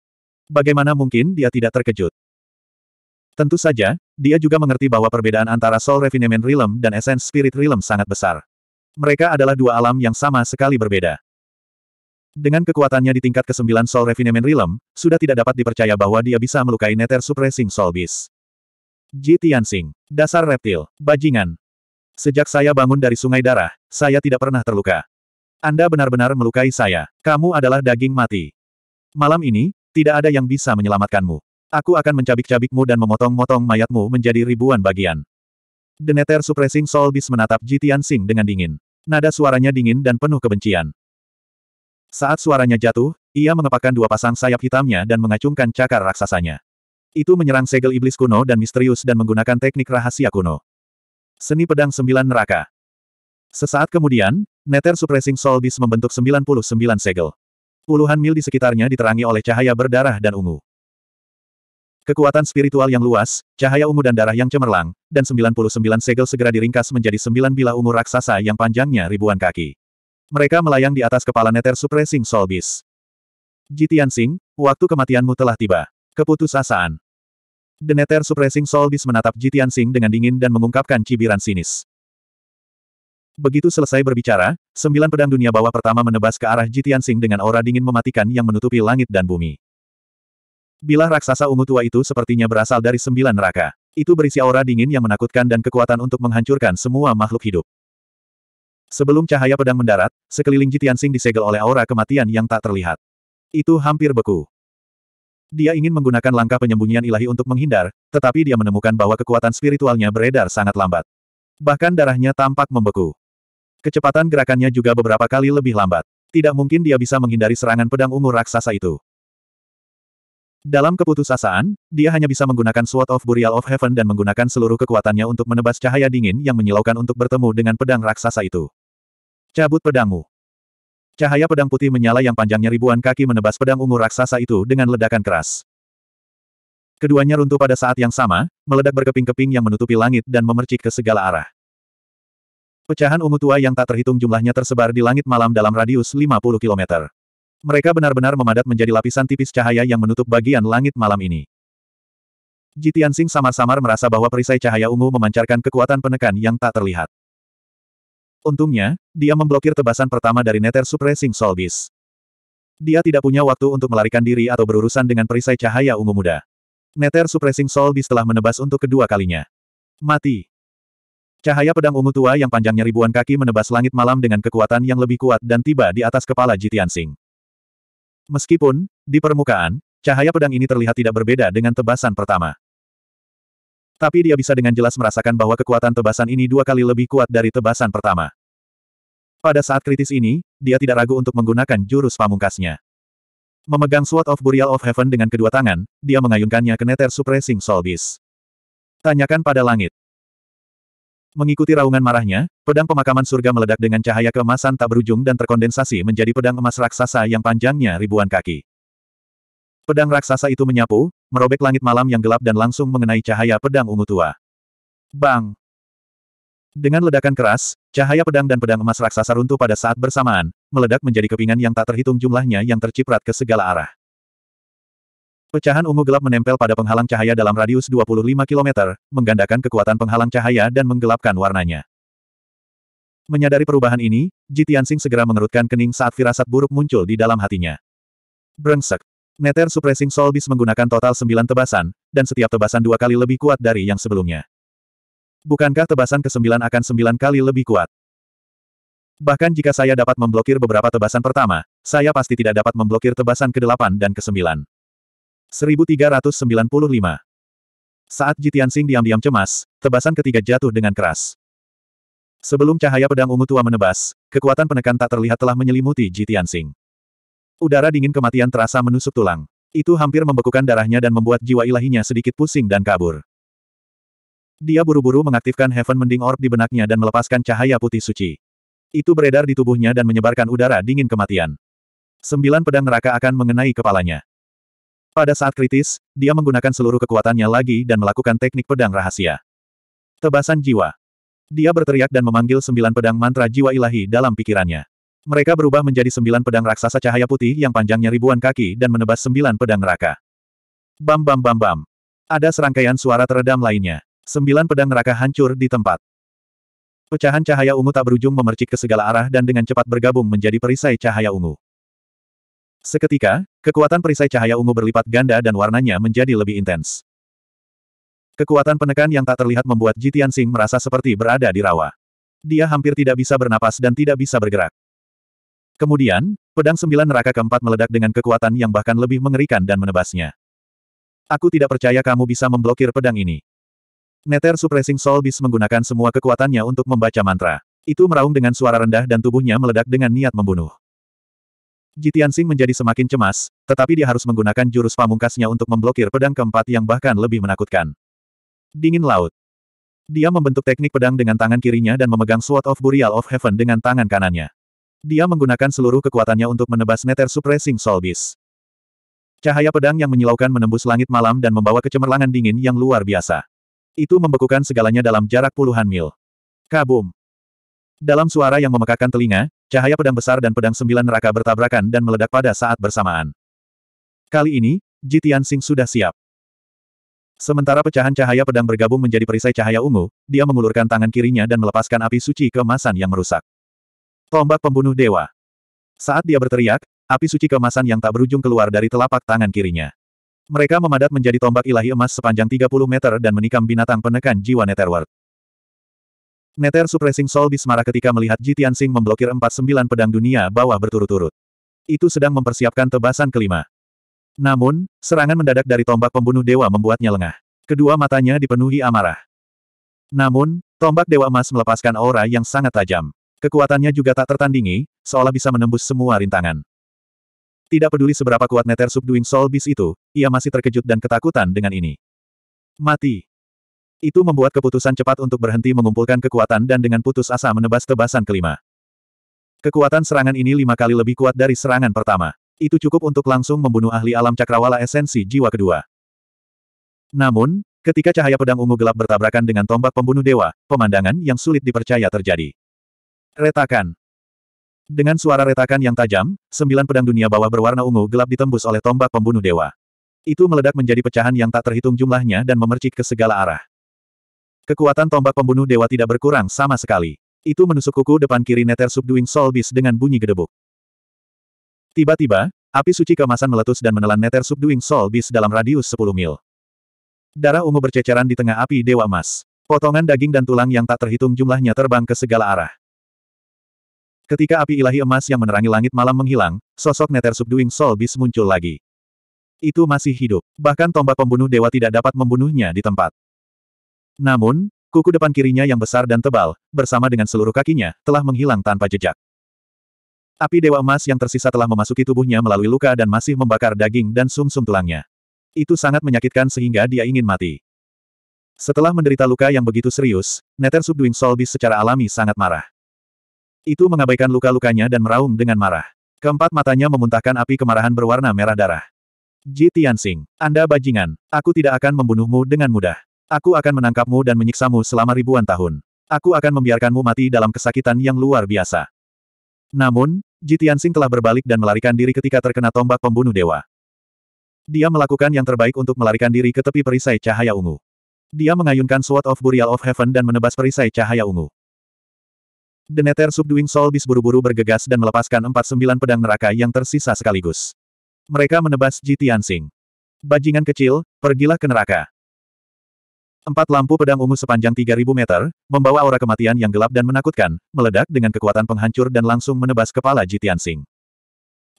A: Bagaimana mungkin dia tidak terkejut? Tentu saja, dia juga mengerti bahwa perbedaan antara Soul Refinement Realm dan Essence Spirit Realm sangat besar. Mereka adalah dua alam yang sama sekali berbeda. Dengan kekuatannya di tingkat ke-9 Soul Refinement Realm, sudah tidak dapat dipercaya bahwa dia bisa melukai Nether Suppressing Soul Beast. Ji Tianxing. Dasar reptil. Bajingan. Sejak saya bangun dari sungai darah, saya tidak pernah terluka. Anda benar-benar melukai saya. Kamu adalah daging mati. Malam ini, tidak ada yang bisa menyelamatkanmu. Aku akan mencabik-cabikmu dan memotong-motong mayatmu menjadi ribuan bagian. Deneter Suppressing Soul Beast menatap Ji Tianxing dengan dingin. Nada suaranya dingin dan penuh kebencian. Saat suaranya jatuh, ia mengepakkan dua pasang sayap hitamnya dan mengacungkan cakar raksasanya. Itu menyerang segel iblis kuno dan misterius dan menggunakan teknik rahasia kuno. Seni pedang sembilan neraka. Sesaat kemudian, Nether Suppressing Soul Beast membentuk 99 segel. Puluhan mil di sekitarnya diterangi oleh cahaya berdarah dan ungu. Kekuatan spiritual yang luas, cahaya ungu dan darah yang cemerlang, dan 99 segel segera diringkas menjadi sembilan bilah ungu raksasa yang panjangnya ribuan kaki. Mereka melayang di atas kepala Nether Suppressing Soul Beast. Jitian Sing, waktu kematianmu telah tiba. Keputusasaan. The Nether Suppressing Soul menatap Jitian Sing dengan dingin dan mengungkapkan cibiran sinis. Begitu selesai berbicara, sembilan pedang dunia bawah pertama menebas ke arah Jitian Sing dengan aura dingin mematikan yang menutupi langit dan bumi. Bilah raksasa ungu tua itu sepertinya berasal dari sembilan neraka. Itu berisi aura dingin yang menakutkan dan kekuatan untuk menghancurkan semua makhluk hidup. Sebelum cahaya pedang mendarat, sekeliling Jitiansing disegel oleh aura kematian yang tak terlihat. Itu hampir beku. Dia ingin menggunakan langkah penyembunyian ilahi untuk menghindar, tetapi dia menemukan bahwa kekuatan spiritualnya beredar sangat lambat. Bahkan darahnya tampak membeku. Kecepatan gerakannya juga beberapa kali lebih lambat. Tidak mungkin dia bisa menghindari serangan pedang ungu raksasa itu. Dalam keputusasaan, dia hanya bisa menggunakan Sword of Burial of Heaven dan menggunakan seluruh kekuatannya untuk menebas cahaya dingin yang menyilaukan untuk bertemu dengan pedang raksasa itu. Cabut pedangmu. Cahaya pedang putih menyala yang panjangnya ribuan kaki menebas pedang ungu raksasa itu dengan ledakan keras. Keduanya runtuh pada saat yang sama, meledak berkeping-keping yang menutupi langit dan memercik ke segala arah. Pecahan ungu tua yang tak terhitung jumlahnya tersebar di langit malam dalam radius 50 kilometer. Mereka benar-benar memadat menjadi lapisan tipis cahaya yang menutup bagian langit malam ini. Jitian Sing samar-samar merasa bahwa perisai cahaya ungu memancarkan kekuatan penekan yang tak terlihat. Untungnya, dia memblokir tebasan pertama dari Nether Suppressing Soul Beast. Dia tidak punya waktu untuk melarikan diri atau berurusan dengan perisai cahaya ungu muda. Nether Suppressing Soul Beast telah menebas untuk kedua kalinya. Mati. Cahaya pedang ungu tua yang panjangnya ribuan kaki menebas langit malam dengan kekuatan yang lebih kuat dan tiba di atas kepala Jitian Sing. Meskipun, di permukaan, cahaya pedang ini terlihat tidak berbeda dengan tebasan pertama. Tapi dia bisa dengan jelas merasakan bahwa kekuatan tebasan ini dua kali lebih kuat dari tebasan pertama. Pada saat kritis ini, dia tidak ragu untuk menggunakan jurus pamungkasnya. Memegang Sword of Burial of Heaven dengan kedua tangan, dia mengayunkannya ke Nether Suppressing Soul Beast. Tanyakan pada langit. Mengikuti raungan marahnya, pedang pemakaman surga meledak dengan cahaya keemasan tak berujung dan terkondensasi menjadi pedang emas raksasa yang panjangnya ribuan kaki. Pedang raksasa itu menyapu, merobek langit malam yang gelap dan langsung mengenai cahaya pedang ungu tua. Bang! Dengan ledakan keras, cahaya pedang dan pedang emas raksasa runtuh pada saat bersamaan, meledak menjadi kepingan yang tak terhitung jumlahnya yang terciprat ke segala arah. Pecahan ungu gelap menempel pada penghalang cahaya dalam radius 25 km, menggandakan kekuatan penghalang cahaya dan menggelapkan warnanya. Menyadari perubahan ini, Ji Tianxing segera mengerutkan kening saat firasat buruk muncul di dalam hatinya. Brengsek. Neter Suppressing Soul Beast menggunakan total sembilan tebasan, dan setiap tebasan dua kali lebih kuat dari yang sebelumnya. Bukankah tebasan ke-9 akan sembilan kali lebih kuat? Bahkan jika saya dapat memblokir beberapa tebasan pertama, saya pasti tidak dapat memblokir tebasan ke-8 dan ke-9. 1395. Saat Jitian Sing diam-diam cemas, tebasan ketiga jatuh dengan keras. Sebelum cahaya pedang ungu tua menebas, kekuatan penekan tak terlihat telah menyelimuti Jitian Sing. Udara dingin kematian terasa menusuk tulang. Itu hampir membekukan darahnya dan membuat jiwa ilahinya sedikit pusing dan kabur. Dia buru-buru mengaktifkan Heaven Mending Orb di benaknya dan melepaskan cahaya putih suci. Itu beredar di tubuhnya dan menyebarkan udara dingin kematian. Sembilan pedang neraka akan mengenai kepalanya. Pada saat kritis, dia menggunakan seluruh kekuatannya lagi dan melakukan teknik pedang rahasia. Tebasan jiwa. Dia berteriak dan memanggil sembilan pedang mantra jiwa ilahi dalam pikirannya. Mereka berubah menjadi sembilan pedang raksasa cahaya putih yang panjangnya ribuan kaki dan menebas sembilan pedang neraka. Bam bam bam bam. Ada serangkaian suara teredam lainnya. Sembilan pedang neraka hancur di tempat. Pecahan cahaya ungu tak berujung memercik ke segala arah dan dengan cepat bergabung menjadi perisai cahaya ungu. Seketika, kekuatan perisai cahaya ungu berlipat ganda dan warnanya menjadi lebih intens. Kekuatan penekan yang tak terlihat membuat Jitian Sing merasa seperti berada di rawa. Dia hampir tidak bisa bernapas dan tidak bisa bergerak. Kemudian, pedang sembilan neraka keempat meledak dengan kekuatan yang bahkan lebih mengerikan dan menebasnya. Aku tidak percaya kamu bisa memblokir pedang ini. Neter Suppressing Soul Beast menggunakan semua kekuatannya untuk membaca mantra. Itu meraung dengan suara rendah dan tubuhnya meledak dengan niat membunuh. Jitian Tianxing menjadi semakin cemas, tetapi dia harus menggunakan jurus pamungkasnya untuk memblokir pedang keempat yang bahkan lebih menakutkan. Dingin Laut. Dia membentuk teknik pedang dengan tangan kirinya dan memegang Sword of Burial of Heaven dengan tangan kanannya. Dia menggunakan seluruh kekuatannya untuk menebas Nether Suppressing Soul Beast. Cahaya pedang yang menyilaukan menembus langit malam dan membawa kecemerlangan dingin yang luar biasa. Itu membekukan segalanya dalam jarak puluhan mil. Kabum! Dalam suara yang memekakan telinga, Cahaya pedang besar dan pedang sembilan neraka bertabrakan dan meledak pada saat bersamaan. Kali ini, Jitian Sing sudah siap. Sementara pecahan cahaya pedang bergabung menjadi perisai cahaya ungu, dia mengulurkan tangan kirinya dan melepaskan api suci kemasan yang merusak. Tombak pembunuh dewa. Saat dia berteriak, api suci kemasan yang tak berujung keluar dari telapak tangan kirinya. Mereka memadat menjadi tombak ilahi emas sepanjang 30 meter dan menikam binatang penekan jiwa Netherworld. Neter Suppressing Soul marah ketika melihat Ji Tianxing memblokir 49 pedang dunia bawah berturut-turut. Itu sedang mempersiapkan tebasan kelima. Namun, serangan mendadak dari tombak pembunuh dewa membuatnya lengah. Kedua matanya dipenuhi amarah. Namun, tombak dewa emas melepaskan aura yang sangat tajam. Kekuatannya juga tak tertandingi, seolah bisa menembus semua rintangan. Tidak peduli seberapa kuat Neter Subduing Soul Beast itu, ia masih terkejut dan ketakutan dengan ini. Mati. Itu membuat keputusan cepat untuk berhenti mengumpulkan kekuatan dan dengan putus asa menebas tebasan kelima. Kekuatan serangan ini lima kali lebih kuat dari serangan pertama. Itu cukup untuk langsung membunuh ahli alam cakrawala esensi jiwa kedua. Namun, ketika cahaya pedang ungu gelap bertabrakan dengan tombak pembunuh dewa, pemandangan yang sulit dipercaya terjadi. Retakan. Dengan suara retakan yang tajam, sembilan pedang dunia bawah berwarna ungu gelap ditembus oleh tombak pembunuh dewa. Itu meledak menjadi pecahan yang tak terhitung jumlahnya dan memercik ke segala arah. Kekuatan tombak pembunuh dewa tidak berkurang sama sekali. Itu menusuk kuku depan kiri Nether Subduing Soul Beast dengan bunyi gedebuk. Tiba-tiba, api suci kemasan meletus dan menelan Nether Subduing Soul Beast dalam radius 10 mil. Darah ungu berceceran di tengah api dewa emas. Potongan daging dan tulang yang tak terhitung jumlahnya terbang ke segala arah. Ketika api ilahi emas yang menerangi langit malam menghilang, sosok Nether Subduing Soul Beast muncul lagi. Itu masih hidup. Bahkan tombak pembunuh dewa tidak dapat membunuhnya di tempat. Namun, kuku depan kirinya yang besar dan tebal, bersama dengan seluruh kakinya, telah menghilang tanpa jejak. Api Dewa Emas yang tersisa telah memasuki tubuhnya melalui luka dan masih membakar daging dan sumsum -sum tulangnya. Itu sangat menyakitkan sehingga dia ingin mati. Setelah menderita luka yang begitu serius, Nether Subduing Solbis secara alami sangat marah. Itu mengabaikan luka-lukanya dan meraung dengan marah. Keempat matanya memuntahkan api kemarahan berwarna merah darah. Ji Tianxing, Anda bajingan, aku tidak akan membunuhmu dengan mudah. Aku akan menangkapmu dan menyiksamu selama ribuan tahun. Aku akan membiarkanmu mati dalam kesakitan yang luar biasa. Namun, Jitiansing telah berbalik dan melarikan diri ketika terkena tombak pembunuh dewa. Dia melakukan yang terbaik untuk melarikan diri ke tepi perisai cahaya ungu. Dia mengayunkan Sword of Burial of Heaven dan menebas perisai cahaya ungu. The Deneter Subduing Soul bis buru-buru bergegas dan melepaskan 49 pedang neraka yang tersisa sekaligus. Mereka menebas Jitiansing. Bajingan kecil, pergilah ke neraka. Empat lampu pedang ungu sepanjang 3.000 meter, membawa aura kematian yang gelap dan menakutkan, meledak dengan kekuatan penghancur dan langsung menebas kepala Jitian Sing.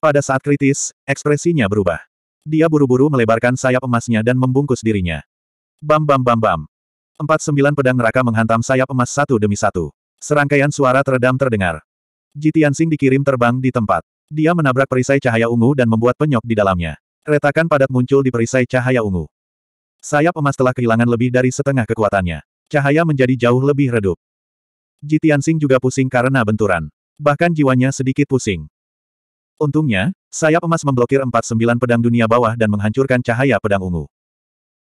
A: Pada saat kritis, ekspresinya berubah. Dia buru-buru melebarkan sayap emasnya dan membungkus dirinya. Bam bam bam bam. Empat sembilan pedang neraka menghantam sayap emas satu demi satu. Serangkaian suara teredam terdengar. Jitian Sing dikirim terbang di tempat. Dia menabrak perisai cahaya ungu dan membuat penyok di dalamnya. Retakan padat muncul di perisai cahaya ungu. Sayap emas telah kehilangan lebih dari setengah kekuatannya. Cahaya menjadi jauh lebih redup. Jitiansing juga pusing karena benturan. Bahkan jiwanya sedikit pusing. Untungnya, sayap emas memblokir 49 pedang dunia bawah dan menghancurkan cahaya pedang ungu.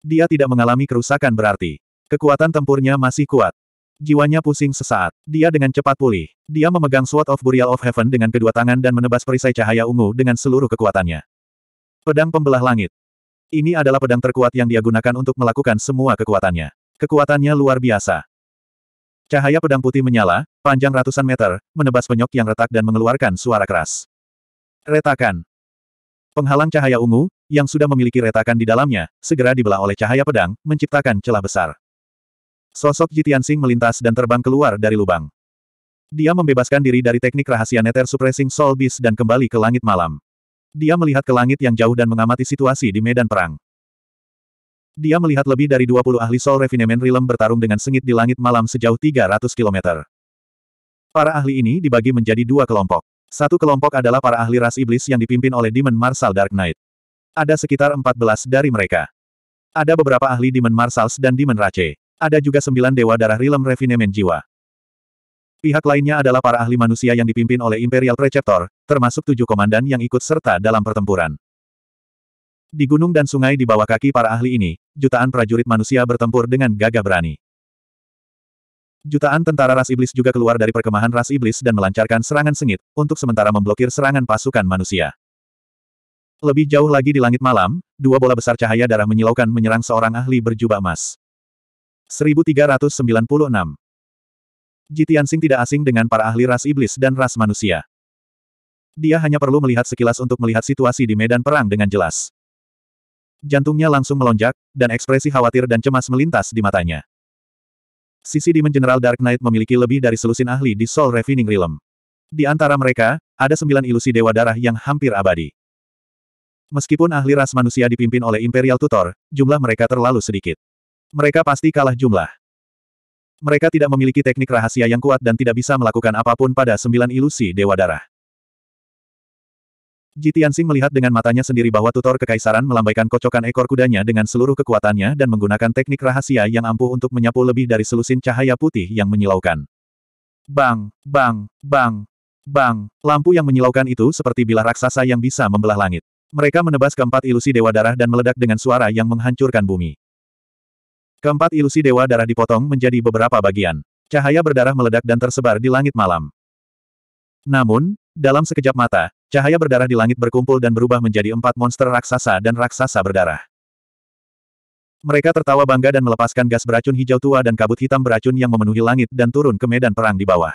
A: Dia tidak mengalami kerusakan berarti. Kekuatan tempurnya masih kuat. Jiwanya pusing sesaat. Dia dengan cepat pulih. Dia memegang Sword of Burial of Heaven dengan kedua tangan dan menebas perisai cahaya ungu dengan seluruh kekuatannya. Pedang pembelah langit. Ini adalah pedang terkuat yang dia gunakan untuk melakukan semua kekuatannya. Kekuatannya luar biasa. Cahaya pedang putih menyala, panjang ratusan meter, menebas penyok yang retak dan mengeluarkan suara keras. Retakan. Penghalang cahaya ungu, yang sudah memiliki retakan di dalamnya, segera dibelah oleh cahaya pedang, menciptakan celah besar. Sosok Jitian Sing melintas dan terbang keluar dari lubang. Dia membebaskan diri dari teknik rahasia Nether Suppressing Soul Beast dan kembali ke langit malam. Dia melihat ke langit yang jauh dan mengamati situasi di medan perang. Dia melihat lebih dari 20 ahli Soul Refinement Realm bertarung dengan sengit di langit malam sejauh 300 km. Para ahli ini dibagi menjadi dua kelompok. Satu kelompok adalah para ahli ras iblis yang dipimpin oleh Demon Marshal Dark Knight. Ada sekitar 14 dari mereka. Ada beberapa ahli Demon Marshals dan Demon Rache. Ada juga sembilan dewa darah Realm Refinement Jiwa. Pihak lainnya adalah para ahli manusia yang dipimpin oleh Imperial Preceptor, termasuk tujuh komandan yang ikut serta dalam pertempuran. Di gunung dan sungai di bawah kaki para ahli ini, jutaan prajurit manusia bertempur dengan gagah berani. Jutaan tentara ras iblis juga keluar dari perkemahan ras iblis dan melancarkan serangan sengit, untuk sementara memblokir serangan pasukan manusia. Lebih jauh lagi di langit malam, dua bola besar cahaya darah menyilaukan menyerang seorang ahli berjubah emas. 1396 Sing tidak asing dengan para ahli ras iblis dan ras manusia. Dia hanya perlu melihat sekilas untuk melihat situasi di medan perang dengan jelas. Jantungnya langsung melonjak, dan ekspresi khawatir dan cemas melintas di matanya. Sisi Demon General Dark Knight memiliki lebih dari selusin ahli di Soul Refining Realm. Di antara mereka, ada sembilan ilusi dewa darah yang hampir abadi. Meskipun ahli ras manusia dipimpin oleh Imperial Tutor, jumlah mereka terlalu sedikit. Mereka pasti kalah jumlah. Mereka tidak memiliki teknik rahasia yang kuat dan tidak bisa melakukan apapun pada sembilan ilusi Dewa Darah. Ji Tianxing melihat dengan matanya sendiri bahwa tutor kekaisaran melambaikan kocokan ekor kudanya dengan seluruh kekuatannya dan menggunakan teknik rahasia yang ampuh untuk menyapu lebih dari selusin cahaya putih yang menyilaukan. Bang, bang, bang, bang, lampu yang menyilaukan itu seperti bilah raksasa yang bisa membelah langit. Mereka menebas keempat ilusi dewa darah dan meledak dengan suara yang menghancurkan bumi. Keempat ilusi dewa darah dipotong menjadi beberapa bagian. Cahaya berdarah meledak dan tersebar di langit malam. Namun, dalam sekejap mata, Cahaya berdarah di langit berkumpul dan berubah menjadi empat monster raksasa dan raksasa berdarah. Mereka tertawa bangga dan melepaskan gas beracun hijau tua dan kabut hitam beracun yang memenuhi langit dan turun ke medan perang di bawah.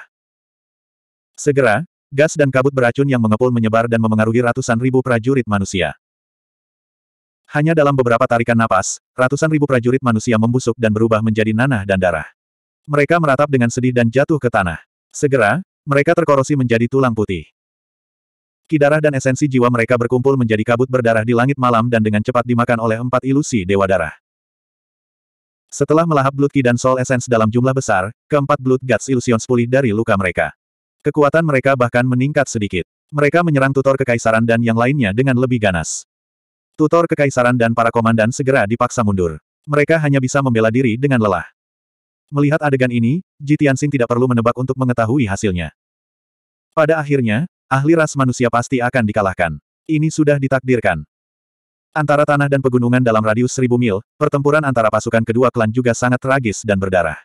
A: Segera, gas dan kabut beracun yang mengepul menyebar dan memengaruhi ratusan ribu prajurit manusia. Hanya dalam beberapa tarikan napas, ratusan ribu prajurit manusia membusuk dan berubah menjadi nanah dan darah. Mereka meratap dengan sedih dan jatuh ke tanah. Segera, mereka terkorosi menjadi tulang putih. Kidarah dan esensi jiwa mereka berkumpul menjadi kabut berdarah di langit malam dan dengan cepat dimakan oleh empat ilusi dewa darah. Setelah melahap Blood Ki dan Soul Essence dalam jumlah besar, keempat Blood Guts Illusions pulih dari luka mereka. Kekuatan mereka bahkan meningkat sedikit. Mereka menyerang tutor kekaisaran dan yang lainnya dengan lebih ganas. Tutor kekaisaran dan para komandan segera dipaksa mundur. Mereka hanya bisa membela diri dengan lelah. Melihat adegan ini, Jitian Sing tidak perlu menebak untuk mengetahui hasilnya. Pada akhirnya, ahli ras manusia pasti akan dikalahkan. Ini sudah ditakdirkan. Antara tanah dan pegunungan dalam radius seribu mil, pertempuran antara pasukan kedua klan juga sangat tragis dan berdarah.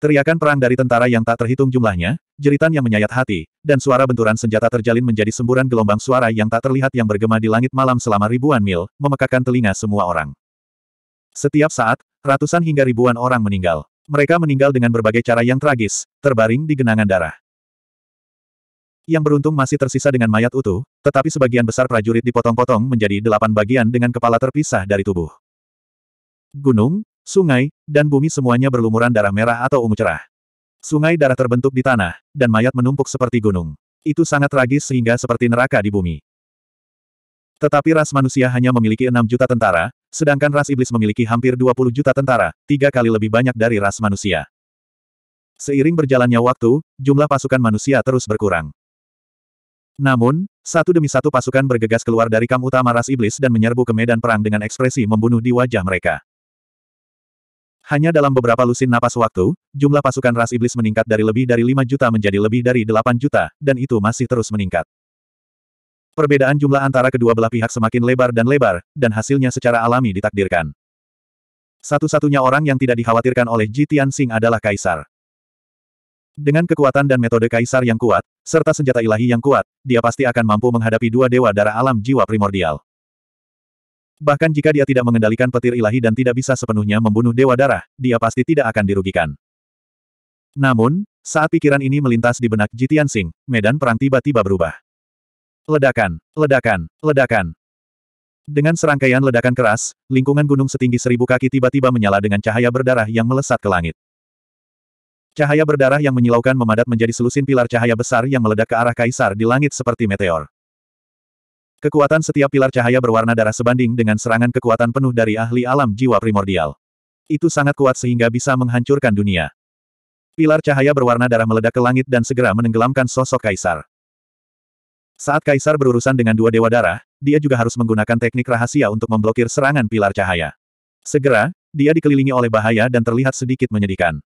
A: Teriakan perang dari tentara yang tak terhitung jumlahnya, jeritan yang menyayat hati, dan suara benturan senjata terjalin menjadi semburan gelombang suara yang tak terlihat yang bergema di langit malam selama ribuan mil, memekakan telinga semua orang. Setiap saat, ratusan hingga ribuan orang meninggal. Mereka meninggal dengan berbagai cara yang tragis, terbaring di genangan darah yang beruntung masih tersisa dengan mayat utuh, tetapi sebagian besar prajurit dipotong-potong menjadi delapan bagian dengan kepala terpisah dari tubuh. Gunung, sungai, dan bumi semuanya berlumuran darah merah atau ungu cerah. Sungai darah terbentuk di tanah, dan mayat menumpuk seperti gunung. Itu sangat tragis sehingga seperti neraka di bumi. Tetapi ras manusia hanya memiliki enam juta tentara, sedangkan ras iblis memiliki hampir 20 juta tentara, tiga kali lebih banyak dari ras manusia. Seiring berjalannya waktu, jumlah pasukan manusia terus berkurang. Namun, satu demi satu pasukan bergegas keluar dari kamp utama ras iblis dan menyerbu ke medan perang dengan ekspresi membunuh di wajah mereka. Hanya dalam beberapa lusin napas waktu, jumlah pasukan ras iblis meningkat dari lebih dari 5 juta menjadi lebih dari 8 juta, dan itu masih terus meningkat. Perbedaan jumlah antara kedua belah pihak semakin lebar dan lebar, dan hasilnya secara alami ditakdirkan. Satu-satunya orang yang tidak dikhawatirkan oleh Ji Tianxing adalah Kaisar. Dengan kekuatan dan metode Kaisar yang kuat, serta senjata ilahi yang kuat, dia pasti akan mampu menghadapi dua dewa darah alam jiwa primordial. Bahkan jika dia tidak mengendalikan petir ilahi dan tidak bisa sepenuhnya membunuh dewa darah, dia pasti tidak akan dirugikan. Namun, saat pikiran ini melintas di benak Jitian Sing, medan perang tiba-tiba berubah. Ledakan, ledakan, ledakan. Dengan serangkaian ledakan keras, lingkungan gunung setinggi seribu kaki tiba-tiba menyala dengan cahaya berdarah yang melesat ke langit. Cahaya berdarah yang menyilaukan memadat menjadi selusin pilar cahaya besar yang meledak ke arah kaisar di langit seperti meteor. Kekuatan setiap pilar cahaya berwarna darah sebanding dengan serangan kekuatan penuh dari ahli alam jiwa primordial. Itu sangat kuat sehingga bisa menghancurkan dunia. Pilar cahaya berwarna darah meledak ke langit dan segera menenggelamkan sosok kaisar. Saat kaisar berurusan dengan dua dewa darah, dia juga harus menggunakan teknik rahasia untuk memblokir serangan pilar cahaya. Segera, dia dikelilingi oleh bahaya dan terlihat sedikit menyedihkan.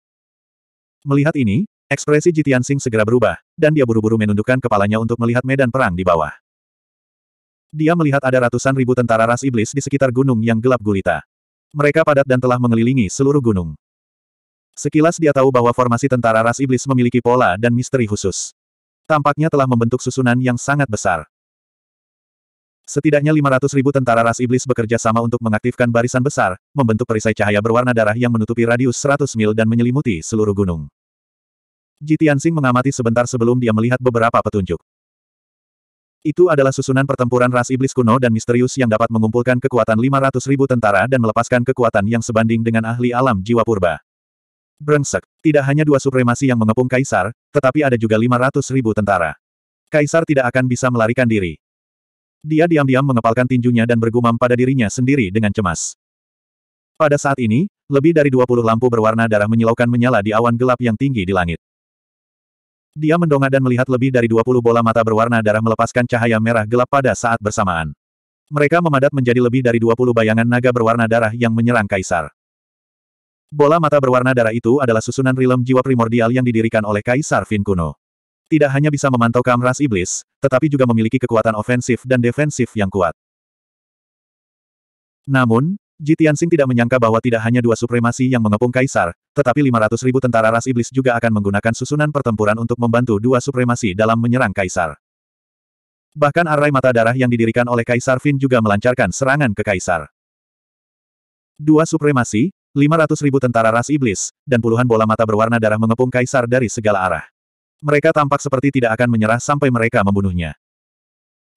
A: Melihat ini, ekspresi Jitian Sing segera berubah, dan dia buru-buru menundukkan kepalanya untuk melihat medan perang di bawah. Dia melihat ada ratusan ribu tentara ras iblis di sekitar gunung yang gelap gulita. Mereka padat dan telah mengelilingi seluruh gunung. Sekilas dia tahu bahwa formasi tentara ras iblis memiliki pola dan misteri khusus. Tampaknya telah membentuk susunan yang sangat besar. Setidaknya 500 ribu tentara ras iblis bekerja sama untuk mengaktifkan barisan besar, membentuk perisai cahaya berwarna darah yang menutupi radius 100 mil dan menyelimuti seluruh gunung. Ji Tianxing mengamati sebentar sebelum dia melihat beberapa petunjuk. Itu adalah susunan pertempuran ras iblis kuno dan misterius yang dapat mengumpulkan kekuatan 500 ribu tentara dan melepaskan kekuatan yang sebanding dengan ahli alam jiwa purba. Brengsek, tidak hanya dua supremasi yang mengepung Kaisar, tetapi ada juga 500 ribu tentara. Kaisar tidak akan bisa melarikan diri. Dia diam-diam mengepalkan tinjunya dan bergumam pada dirinya sendiri dengan cemas. Pada saat ini, lebih dari 20 lampu berwarna darah menyilaukan menyala di awan gelap yang tinggi di langit. Dia mendongak dan melihat lebih dari 20 bola mata berwarna darah melepaskan cahaya merah gelap pada saat bersamaan. Mereka memadat menjadi lebih dari 20 bayangan naga berwarna darah yang menyerang kaisar. Bola mata berwarna darah itu adalah susunan rilem jiwa primordial yang didirikan oleh Kaisar Vin kuno tidak hanya bisa memantau kamras iblis, tetapi juga memiliki kekuatan ofensif dan defensif yang kuat. Namun, Jitiansing tidak menyangka bahwa tidak hanya dua supremasi yang mengepung kaisar, tetapi 500 ribu tentara ras iblis juga akan menggunakan susunan pertempuran untuk membantu dua supremasi dalam menyerang kaisar. Bahkan arai mata darah yang didirikan oleh Kaisar Fin juga melancarkan serangan ke kaisar. Dua supremasi, 500 ribu tentara ras iblis, dan puluhan bola mata berwarna darah mengepung kaisar dari segala arah mereka tampak seperti tidak akan menyerah sampai mereka membunuhnya.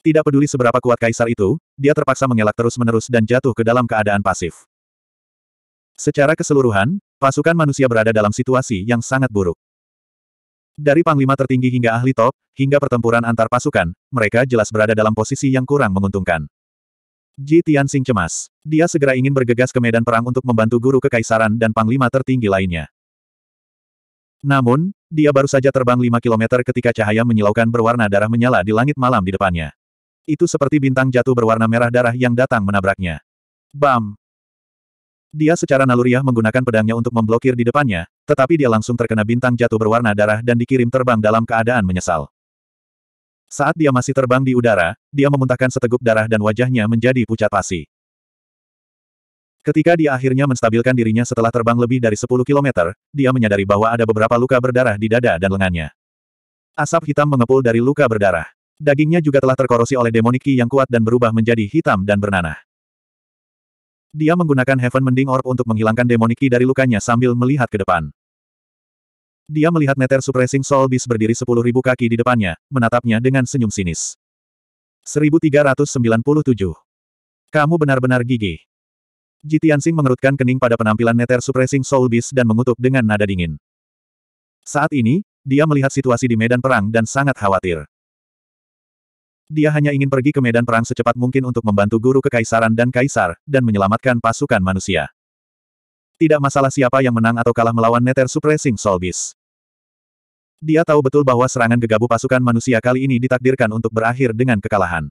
A: Tidak peduli seberapa kuat kaisar itu, dia terpaksa mengelak terus-menerus dan jatuh ke dalam keadaan pasif. Secara keseluruhan, pasukan manusia berada dalam situasi yang sangat buruk. Dari panglima tertinggi hingga ahli top, hingga pertempuran antar pasukan, mereka jelas berada dalam posisi yang kurang menguntungkan. Ji Tianxing cemas. Dia segera ingin bergegas ke medan perang untuk membantu guru kekaisaran dan panglima tertinggi lainnya. Namun, dia baru saja terbang 5 km ketika cahaya menyilaukan berwarna darah menyala di langit malam di depannya. Itu seperti bintang jatuh berwarna merah darah yang datang menabraknya. Bam! Dia secara naluriah menggunakan pedangnya untuk memblokir di depannya, tetapi dia langsung terkena bintang jatuh berwarna darah dan dikirim terbang dalam keadaan menyesal. Saat dia masih terbang di udara, dia memuntahkan seteguk darah dan wajahnya menjadi pucat pasi. Ketika dia akhirnya menstabilkan dirinya setelah terbang lebih dari 10 km, dia menyadari bahwa ada beberapa luka berdarah di dada dan lengannya. Asap hitam mengepul dari luka berdarah. Dagingnya juga telah terkorosi oleh demoniki yang kuat dan berubah menjadi hitam dan bernanah. Dia menggunakan Heaven Mending Orb untuk menghilangkan demoniki dari lukanya sambil melihat ke depan. Dia melihat Nether Suppressing Soul Beast berdiri 10.000 kaki di depannya, menatapnya dengan senyum sinis. 1397. Kamu benar-benar gigih. Ji Tianxing mengerutkan kening pada penampilan Nether Suppressing Soul Beast dan mengutuk dengan nada dingin. Saat ini, dia melihat situasi di medan perang dan sangat khawatir. Dia hanya ingin pergi ke medan perang secepat mungkin untuk membantu guru kekaisaran dan kaisar, dan menyelamatkan pasukan manusia. Tidak masalah siapa yang menang atau kalah melawan Nether Suppressing Soul Beast. Dia tahu betul bahwa serangan gegabah pasukan manusia kali ini ditakdirkan untuk berakhir dengan kekalahan.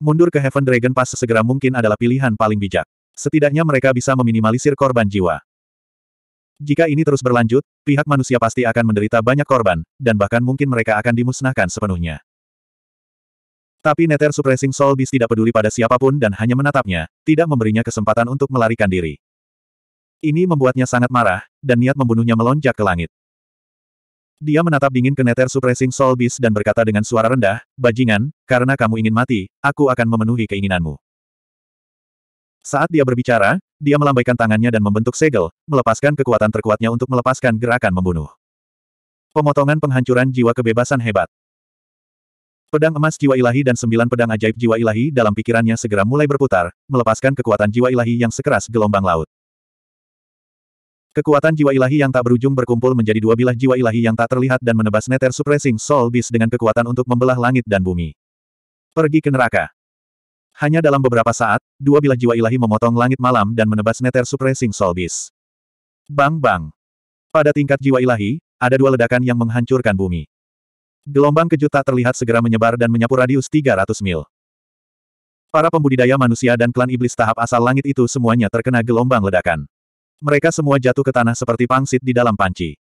A: Mundur ke Heaven Dragon Pass sesegera mungkin adalah pilihan paling bijak. Setidaknya mereka bisa meminimalisir korban jiwa. Jika ini terus berlanjut, pihak manusia pasti akan menderita banyak korban, dan bahkan mungkin mereka akan dimusnahkan sepenuhnya. Tapi Nether Suppressing Soul Beast tidak peduli pada siapapun dan hanya menatapnya, tidak memberinya kesempatan untuk melarikan diri. Ini membuatnya sangat marah, dan niat membunuhnya melonjak ke langit. Dia menatap dingin ke Nether Suppressing Soul Beast dan berkata dengan suara rendah, Bajingan, karena kamu ingin mati, aku akan memenuhi keinginanmu. Saat dia berbicara, dia melambaikan tangannya dan membentuk segel, melepaskan kekuatan terkuatnya untuk melepaskan gerakan membunuh. Pemotongan penghancuran jiwa kebebasan hebat. Pedang emas jiwa ilahi dan sembilan pedang ajaib jiwa ilahi dalam pikirannya segera mulai berputar, melepaskan kekuatan jiwa ilahi yang sekeras gelombang laut. Kekuatan jiwa ilahi yang tak berujung berkumpul menjadi dua bilah jiwa ilahi yang tak terlihat dan menebas neter suppressing soul beast dengan kekuatan untuk membelah langit dan bumi. Pergi ke neraka. Hanya dalam beberapa saat, dua bilah jiwa ilahi memotong langit malam dan menebas neter suppressing soul beast. Bang bang. Pada tingkat jiwa ilahi, ada dua ledakan yang menghancurkan bumi. Gelombang kejut tak terlihat segera menyebar dan menyapu radius 300 mil. Para pembudidaya manusia dan klan iblis tahap asal langit itu semuanya terkena gelombang ledakan. Mereka semua jatuh ke tanah seperti pangsit di dalam panci.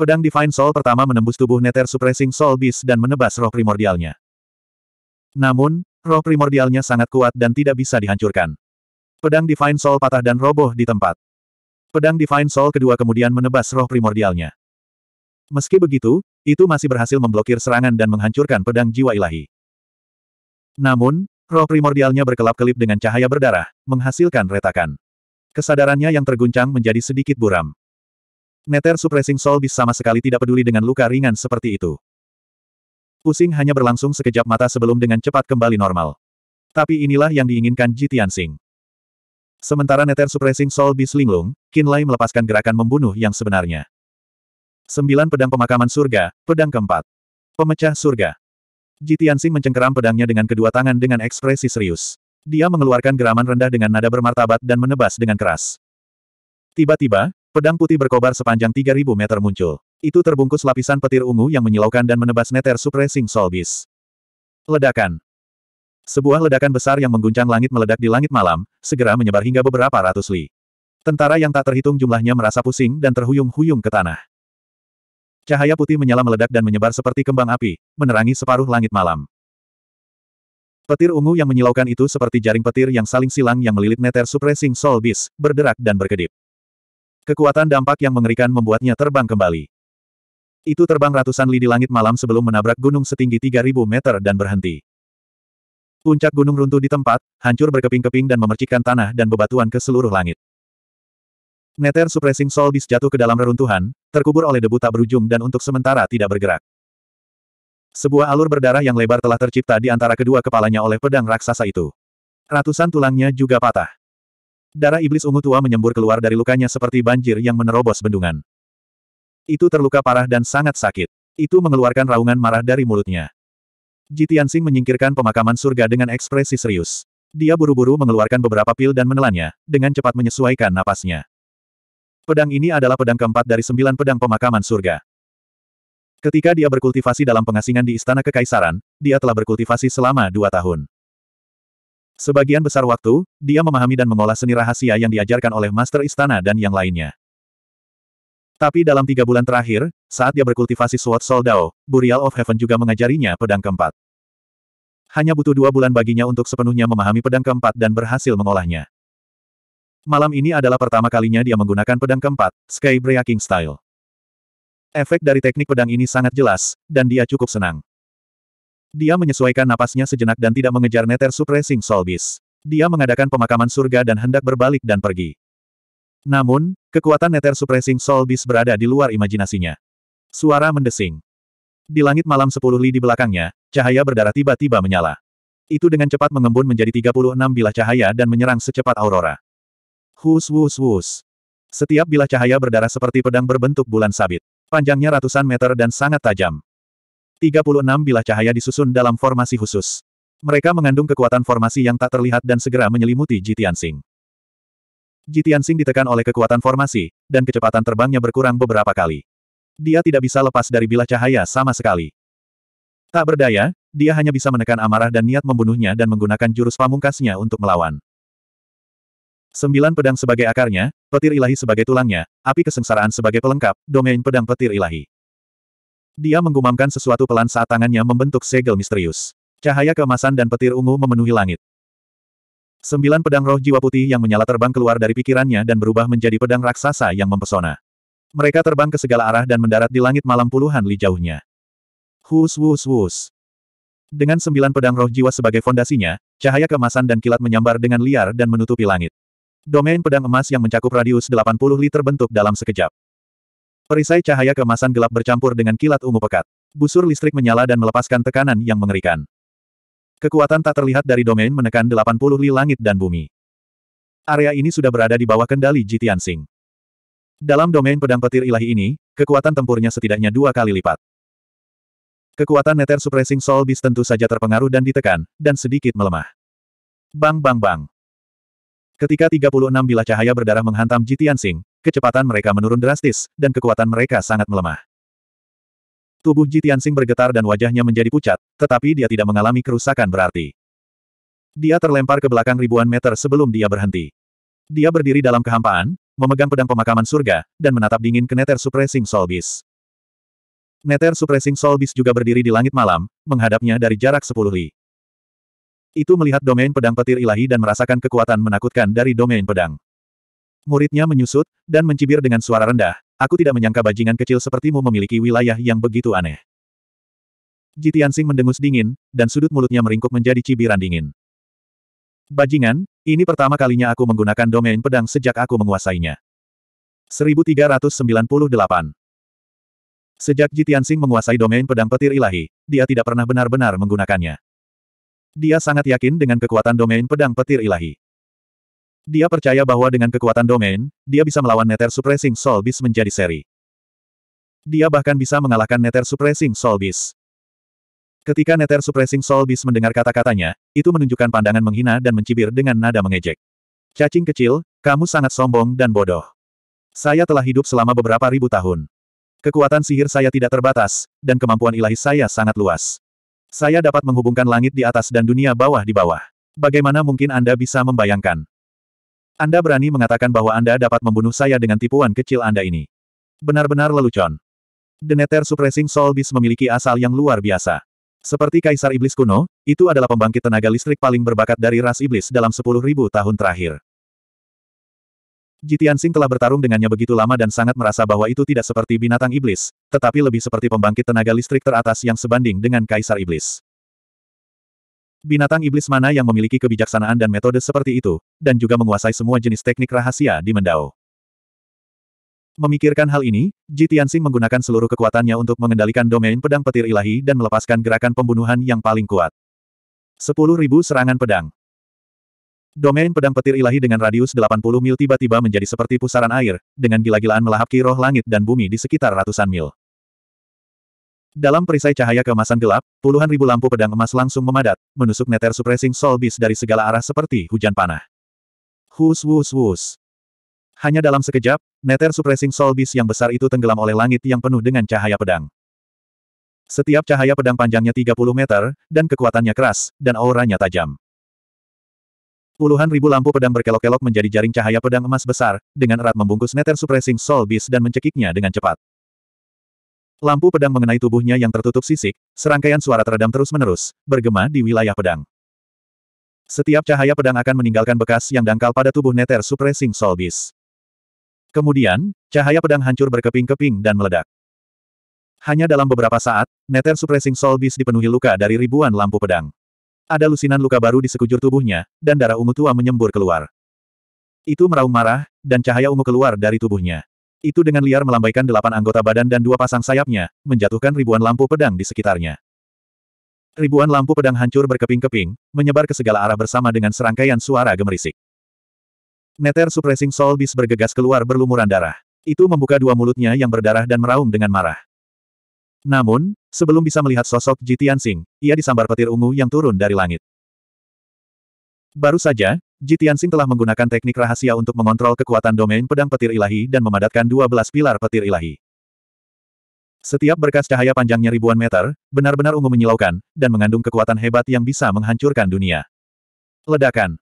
A: Pedang Divine Soul pertama menembus tubuh Nether Suppressing Soul Beast dan menebas roh primordialnya. Namun, Roh primordialnya sangat kuat dan tidak bisa dihancurkan. Pedang Divine Soul patah dan roboh di tempat. Pedang Divine Soul kedua kemudian menebas roh primordialnya. Meski begitu, itu masih berhasil memblokir serangan dan menghancurkan pedang jiwa ilahi. Namun, roh primordialnya berkelap-kelip dengan cahaya berdarah, menghasilkan retakan. Kesadarannya yang terguncang menjadi sedikit buram. Neter Suppressing Soul bisa sama sekali tidak peduli dengan luka ringan seperti itu. Pusing hanya berlangsung sekejap mata sebelum dengan cepat kembali normal. Tapi inilah yang diinginkan Ji Tianxing. Sementara Neter Suppressing Soul Beast Linglung, Qin Lai melepaskan gerakan membunuh yang sebenarnya. Sembilan pedang pemakaman surga, pedang keempat. Pemecah surga. Ji Tianxing mencengkeram pedangnya dengan kedua tangan dengan ekspresi serius. Dia mengeluarkan geraman rendah dengan nada bermartabat dan menebas dengan keras. Tiba-tiba, Pedang putih berkobar sepanjang 3000 meter muncul. Itu terbungkus lapisan petir ungu yang menyilaukan dan menebas neter suppressing solbis. Ledakan. Sebuah ledakan besar yang mengguncang langit meledak di langit malam, segera menyebar hingga beberapa ratus li. Tentara yang tak terhitung jumlahnya merasa pusing dan terhuyung-huyung ke tanah. Cahaya putih menyala meledak dan menyebar seperti kembang api, menerangi separuh langit malam. Petir ungu yang menyilaukan itu seperti jaring petir yang saling silang yang melilit neter suppressing solbis berderak dan berkedip. Kekuatan dampak yang mengerikan membuatnya terbang kembali. Itu terbang ratusan li di langit malam sebelum menabrak gunung setinggi 3000 meter dan berhenti. Puncak gunung runtuh di tempat, hancur berkeping-keping dan memercikkan tanah dan bebatuan ke seluruh langit. Neter Suppressing Soul Beast jatuh ke dalam reruntuhan, terkubur oleh debu tak berujung dan untuk sementara tidak bergerak. Sebuah alur berdarah yang lebar telah tercipta di antara kedua kepalanya oleh pedang raksasa itu. Ratusan tulangnya juga patah. Darah iblis ungu tua menyembur keluar dari lukanya seperti banjir yang menerobos bendungan. Itu terluka parah dan sangat sakit. Itu mengeluarkan raungan marah dari mulutnya. Jitiansing menyingkirkan pemakaman surga dengan ekspresi serius. Dia buru-buru mengeluarkan beberapa pil dan menelannya, dengan cepat menyesuaikan napasnya. Pedang ini adalah pedang keempat dari sembilan pedang pemakaman surga. Ketika dia berkultivasi dalam pengasingan di Istana Kekaisaran, dia telah berkultivasi selama dua tahun. Sebagian besar waktu, dia memahami dan mengolah seni rahasia yang diajarkan oleh Master Istana dan yang lainnya. Tapi dalam tiga bulan terakhir, saat dia berkultivasi Sword Soul Dao, Burial of Heaven juga mengajarinya pedang keempat. Hanya butuh dua bulan baginya untuk sepenuhnya memahami pedang keempat dan berhasil mengolahnya. Malam ini adalah pertama kalinya dia menggunakan pedang keempat, Sky Breaking Style. Efek dari teknik pedang ini sangat jelas, dan dia cukup senang. Dia menyesuaikan napasnya sejenak dan tidak mengejar Nether Suppressing Solbis. Dia mengadakan pemakaman surga dan hendak berbalik dan pergi. Namun, kekuatan Nether Suppressing Solbis berada di luar imajinasinya. Suara mendesing. Di langit malam sepuluh li di belakangnya, cahaya berdarah tiba-tiba menyala. Itu dengan cepat mengembun menjadi 36 bilah cahaya dan menyerang secepat aurora. Hus wus wus. Setiap bilah cahaya berdarah seperti pedang berbentuk bulan sabit. Panjangnya ratusan meter dan sangat tajam. 36 bilah cahaya disusun dalam formasi khusus. Mereka mengandung kekuatan formasi yang tak terlihat dan segera menyelimuti Jitian Sing ditekan oleh kekuatan formasi, dan kecepatan terbangnya berkurang beberapa kali. Dia tidak bisa lepas dari bilah cahaya sama sekali. Tak berdaya, dia hanya bisa menekan amarah dan niat membunuhnya dan menggunakan jurus pamungkasnya untuk melawan. Sembilan pedang sebagai akarnya, petir ilahi sebagai tulangnya, api kesengsaraan sebagai pelengkap, domain pedang petir ilahi. Dia menggumamkan sesuatu pelan saat tangannya membentuk segel misterius. Cahaya keemasan dan petir ungu memenuhi langit. Sembilan pedang roh jiwa putih yang menyala terbang keluar dari pikirannya dan berubah menjadi pedang raksasa yang mempesona. Mereka terbang ke segala arah dan mendarat di langit malam puluhan li jauhnya. Hus wus wus. Dengan sembilan pedang roh jiwa sebagai fondasinya, cahaya keemasan dan kilat menyambar dengan liar dan menutupi langit. Domain pedang emas yang mencakup radius 80 li terbentuk dalam sekejap. Perisai cahaya kemasan gelap bercampur dengan kilat ungu pekat. Busur listrik menyala dan melepaskan tekanan yang mengerikan. Kekuatan tak terlihat dari domain menekan 80 li langit dan bumi. Area ini sudah berada di bawah kendali Jitian Sing. Dalam domain pedang petir ilahi ini, kekuatan tempurnya setidaknya dua kali lipat. Kekuatan Nether Suppressing Soul Beast tentu saja terpengaruh dan ditekan, dan sedikit melemah. Bang bang bang. Ketika 36 bilah cahaya berdarah menghantam Jitian Sing, Kecepatan mereka menurun drastis, dan kekuatan mereka sangat melemah. Tubuh Ji Tianxing bergetar dan wajahnya menjadi pucat, tetapi dia tidak mengalami kerusakan berarti. Dia terlempar ke belakang ribuan meter sebelum dia berhenti. Dia berdiri dalam kehampaan, memegang pedang pemakaman surga, dan menatap dingin ke Nether Suppressing Soul Beast. Nether Suppressing Soul Beast juga berdiri di langit malam, menghadapnya dari jarak 10 li. Itu melihat domain pedang petir ilahi dan merasakan kekuatan menakutkan dari domain pedang. Muridnya menyusut, dan mencibir dengan suara rendah, aku tidak menyangka bajingan kecil sepertimu memiliki wilayah yang begitu aneh. Jitiansing mendengus dingin, dan sudut mulutnya meringkuk menjadi cibiran dingin. Bajingan, ini pertama kalinya aku menggunakan domain pedang sejak aku menguasainya. 1398 Sejak Jitiansing menguasai domain pedang petir ilahi, dia tidak pernah benar-benar menggunakannya. Dia sangat yakin dengan kekuatan domain pedang petir ilahi. Dia percaya bahwa dengan kekuatan domain, dia bisa melawan Nether Suppressing Soul Beast menjadi seri. Dia bahkan bisa mengalahkan Nether Suppressing Soul Beast. Ketika Nether Suppressing Soul Beast mendengar kata-katanya, itu menunjukkan pandangan menghina dan mencibir dengan nada mengejek. Cacing kecil, kamu sangat sombong dan bodoh. Saya telah hidup selama beberapa ribu tahun. Kekuatan sihir saya tidak terbatas, dan kemampuan ilahi saya sangat luas. Saya dapat menghubungkan langit di atas dan dunia bawah di bawah. Bagaimana mungkin Anda bisa membayangkan? Anda berani mengatakan bahwa Anda dapat membunuh saya dengan tipuan kecil Anda ini. Benar-benar lelucon. Deneter Suppressing Soul Beast memiliki asal yang luar biasa. Seperti Kaisar Iblis kuno, itu adalah pembangkit tenaga listrik paling berbakat dari ras iblis dalam 10.000 tahun terakhir. Jitian Sing telah bertarung dengannya begitu lama dan sangat merasa bahwa itu tidak seperti binatang iblis, tetapi lebih seperti pembangkit tenaga listrik teratas yang sebanding dengan Kaisar Iblis. Binatang iblis mana yang memiliki kebijaksanaan dan metode seperti itu, dan juga menguasai semua jenis teknik rahasia di Mendao. Memikirkan hal ini, Ji Tianxing menggunakan seluruh kekuatannya untuk mengendalikan domain pedang petir ilahi dan melepaskan gerakan pembunuhan yang paling kuat. 10.000 serangan pedang. Domain pedang petir ilahi dengan radius 80 mil tiba-tiba menjadi seperti pusaran air, dengan gila-gilaan melahap kiroh roh langit dan bumi di sekitar ratusan mil. Dalam perisai cahaya keemasan gelap, puluhan ribu lampu pedang emas langsung memadat, menusuk neter suppressing soul beast dari segala arah seperti hujan panah. Hus wus wus. Hanya dalam sekejap, neter suppressing soul beast yang besar itu tenggelam oleh langit yang penuh dengan cahaya pedang. Setiap cahaya pedang panjangnya 30 meter, dan kekuatannya keras, dan auranya tajam. Puluhan ribu lampu pedang berkelok-kelok menjadi jaring cahaya pedang emas besar, dengan erat membungkus neter suppressing soul beast dan mencekiknya dengan cepat. Lampu pedang mengenai tubuhnya yang tertutup sisik, serangkaian suara teredam terus-menerus, bergema di wilayah pedang. Setiap cahaya pedang akan meninggalkan bekas yang dangkal pada tubuh Nether Suppressing Soul Beast. Kemudian, cahaya pedang hancur berkeping-keping dan meledak. Hanya dalam beberapa saat, Nether Suppressing Soul Beast dipenuhi luka dari ribuan lampu pedang. Ada lusinan luka baru di sekujur tubuhnya, dan darah ungu tua menyembur keluar. Itu meraung marah, dan cahaya ungu keluar dari tubuhnya. Itu dengan liar melambaikan delapan anggota badan dan dua pasang sayapnya, menjatuhkan ribuan lampu pedang di sekitarnya. Ribuan lampu pedang hancur berkeping-keping, menyebar ke segala arah bersama dengan serangkaian suara gemerisik. Neter Suppressing Soul Beast bergegas keluar berlumuran darah. Itu membuka dua mulutnya yang berdarah dan meraung dengan marah. Namun, sebelum bisa melihat sosok Ji Tianxing, ia disambar petir ungu yang turun dari langit. Baru saja, Jitiansing telah menggunakan teknik rahasia untuk mengontrol kekuatan domain pedang petir ilahi dan memadatkan 12 pilar petir ilahi. Setiap berkas cahaya panjangnya ribuan meter, benar-benar ungu menyilaukan, dan mengandung kekuatan hebat yang bisa menghancurkan dunia. Ledakan.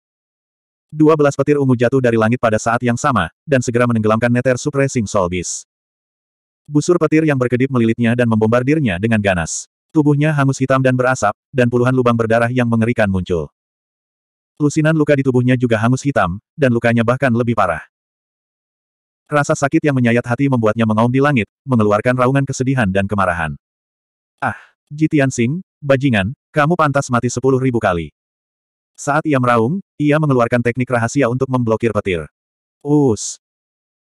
A: Dua belas petir ungu jatuh dari langit pada saat yang sama, dan segera menenggelamkan neter suppressing solbis. Busur petir yang berkedip melilitnya dan membombardirnya dengan ganas. Tubuhnya hangus hitam dan berasap, dan puluhan lubang berdarah yang mengerikan muncul. Lusinan luka di tubuhnya juga hangus hitam, dan lukanya bahkan lebih parah. Rasa sakit yang menyayat hati membuatnya mengaum di langit, mengeluarkan raungan kesedihan dan kemarahan. Ah, Jitian Sing, bajingan, kamu pantas mati sepuluh ribu kali. Saat ia meraung, ia mengeluarkan teknik rahasia untuk memblokir petir. Us.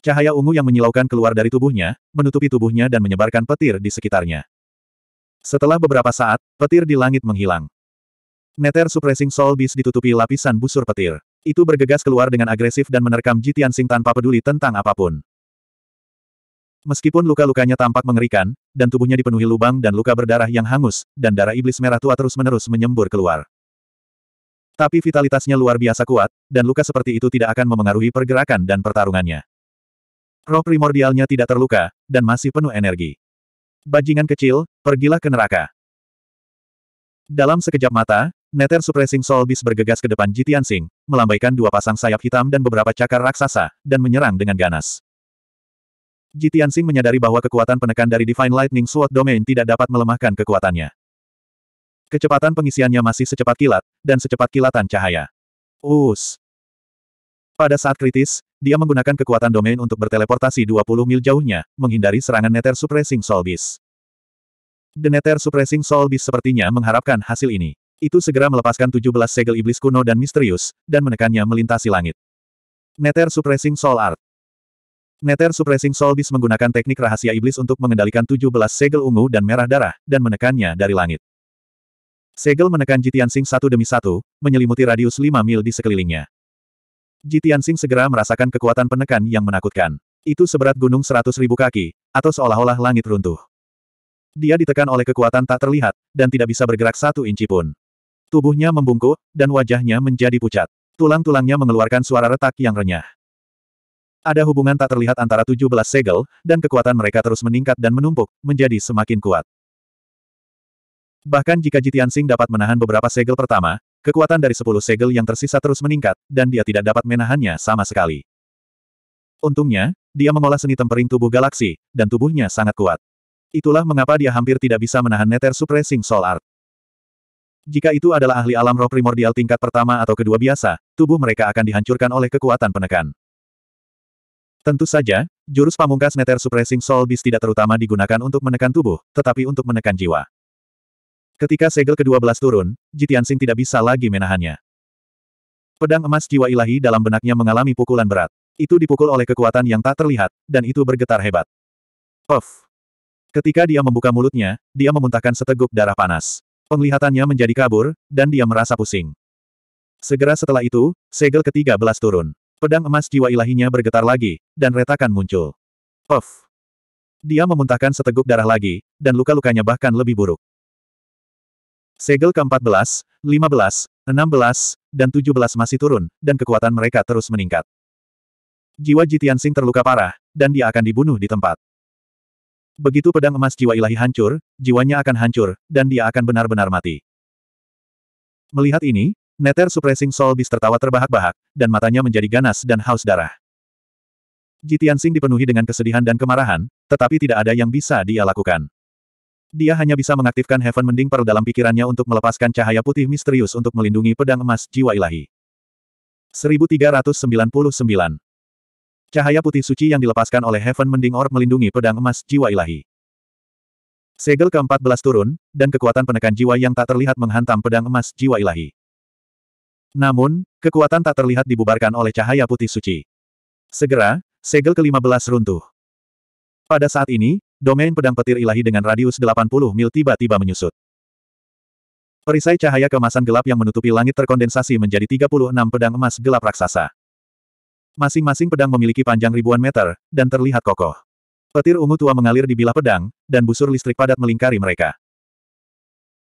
A: Cahaya ungu yang menyilaukan keluar dari tubuhnya, menutupi tubuhnya dan menyebarkan petir di sekitarnya. Setelah beberapa saat, petir di langit menghilang. Neter Suppressing Soul Beast ditutupi lapisan busur petir. Itu bergegas keluar dengan agresif dan menerkam Jitian Sing tanpa peduli tentang apapun. Meskipun luka-lukanya tampak mengerikan, dan tubuhnya dipenuhi lubang dan luka berdarah yang hangus, dan darah iblis merah tua terus-menerus menyembur keluar. Tapi vitalitasnya luar biasa kuat, dan luka seperti itu tidak akan memengaruhi pergerakan dan pertarungannya. Roh primordialnya tidak terluka, dan masih penuh energi. Bajingan kecil, pergilah ke neraka. Dalam sekejap mata, Neter Suppressing Soul Beast bergegas ke depan Jitian Sing, melambaikan dua pasang sayap hitam dan beberapa cakar raksasa, dan menyerang dengan ganas. Jitian Sing menyadari bahwa kekuatan penekan dari Divine Lightning Sword Domain tidak dapat melemahkan kekuatannya. Kecepatan pengisiannya masih secepat kilat, dan secepat kilatan cahaya. Us. Pada saat kritis, dia menggunakan kekuatan domain untuk berteleportasi 20 mil jauhnya, menghindari serangan Nether Suppressing Soul Beast. The Nether Suppressing Soul Beast sepertinya mengharapkan hasil ini itu segera melepaskan 17 segel iblis kuno dan misterius, dan menekannya melintasi langit. Nether Suppressing Soul Art Nether Suppressing Soul Beast menggunakan teknik rahasia iblis untuk mengendalikan 17 segel ungu dan merah darah, dan menekannya dari langit. Segel menekan Jitian Sing satu demi satu, menyelimuti radius 5 mil di sekelilingnya. Jitian Sing segera merasakan kekuatan penekan yang menakutkan. Itu seberat gunung seratus ribu kaki, atau seolah-olah langit runtuh. Dia ditekan oleh kekuatan tak terlihat, dan tidak bisa bergerak satu inci pun. Tubuhnya membungkuk, dan wajahnya menjadi pucat. Tulang-tulangnya mengeluarkan suara retak yang renyah. Ada hubungan tak terlihat antara 17 segel, dan kekuatan mereka terus meningkat dan menumpuk, menjadi semakin kuat. Bahkan jika Jitian Sing dapat menahan beberapa segel pertama, kekuatan dari 10 segel yang tersisa terus meningkat, dan dia tidak dapat menahannya sama sekali. Untungnya, dia mengolah seni tempering tubuh galaksi, dan tubuhnya sangat kuat. Itulah mengapa dia hampir tidak bisa menahan neter Suppressing soul art. Jika itu adalah ahli alam roh primordial tingkat pertama atau kedua biasa, tubuh mereka akan dihancurkan oleh kekuatan penekan. Tentu saja, jurus pamungkas Nether Suppressing Soul Beast tidak terutama digunakan untuk menekan tubuh, tetapi untuk menekan jiwa. Ketika segel ke-12 turun, Jitiansing tidak bisa lagi menahannya. Pedang emas jiwa ilahi dalam benaknya mengalami pukulan berat. Itu dipukul oleh kekuatan yang tak terlihat, dan itu bergetar hebat. Puff! Ketika dia membuka mulutnya, dia memuntahkan seteguk darah panas. Penglihatannya menjadi kabur, dan dia merasa pusing. Segera setelah itu, segel ketiga belas turun. Pedang emas jiwa ilahinya bergetar lagi, dan retakan muncul. Puff! Dia memuntahkan seteguk darah lagi, dan luka-lukanya bahkan lebih buruk. Segel ke-14, 15, 16, dan 17 masih turun, dan kekuatan mereka terus meningkat. Jiwa Jitian Sing terluka parah, dan dia akan dibunuh di tempat. Begitu pedang emas jiwa ilahi hancur, jiwanya akan hancur, dan dia akan benar-benar mati. Melihat ini, Neter Suppressing Soul Beast tertawa terbahak-bahak, dan matanya menjadi ganas dan haus darah. Jitian Sing dipenuhi dengan kesedihan dan kemarahan, tetapi tidak ada yang bisa dia lakukan. Dia hanya bisa mengaktifkan Heaven Mending Paru dalam pikirannya untuk melepaskan cahaya putih misterius untuk melindungi pedang emas jiwa ilahi. 1399 Cahaya putih suci yang dilepaskan oleh Heaven Mending Orb melindungi pedang emas jiwa ilahi. Segel ke-14 turun, dan kekuatan penekan jiwa yang tak terlihat menghantam pedang emas jiwa ilahi. Namun, kekuatan tak terlihat dibubarkan oleh cahaya putih suci. Segera, segel ke-15 runtuh. Pada saat ini, domain pedang petir ilahi dengan radius 80 mil tiba-tiba menyusut. Perisai cahaya kemasan gelap yang menutupi langit terkondensasi menjadi 36 pedang emas gelap raksasa. Masing-masing pedang memiliki panjang ribuan meter, dan terlihat kokoh. Petir ungu tua mengalir di bilah pedang, dan busur listrik padat melingkari mereka.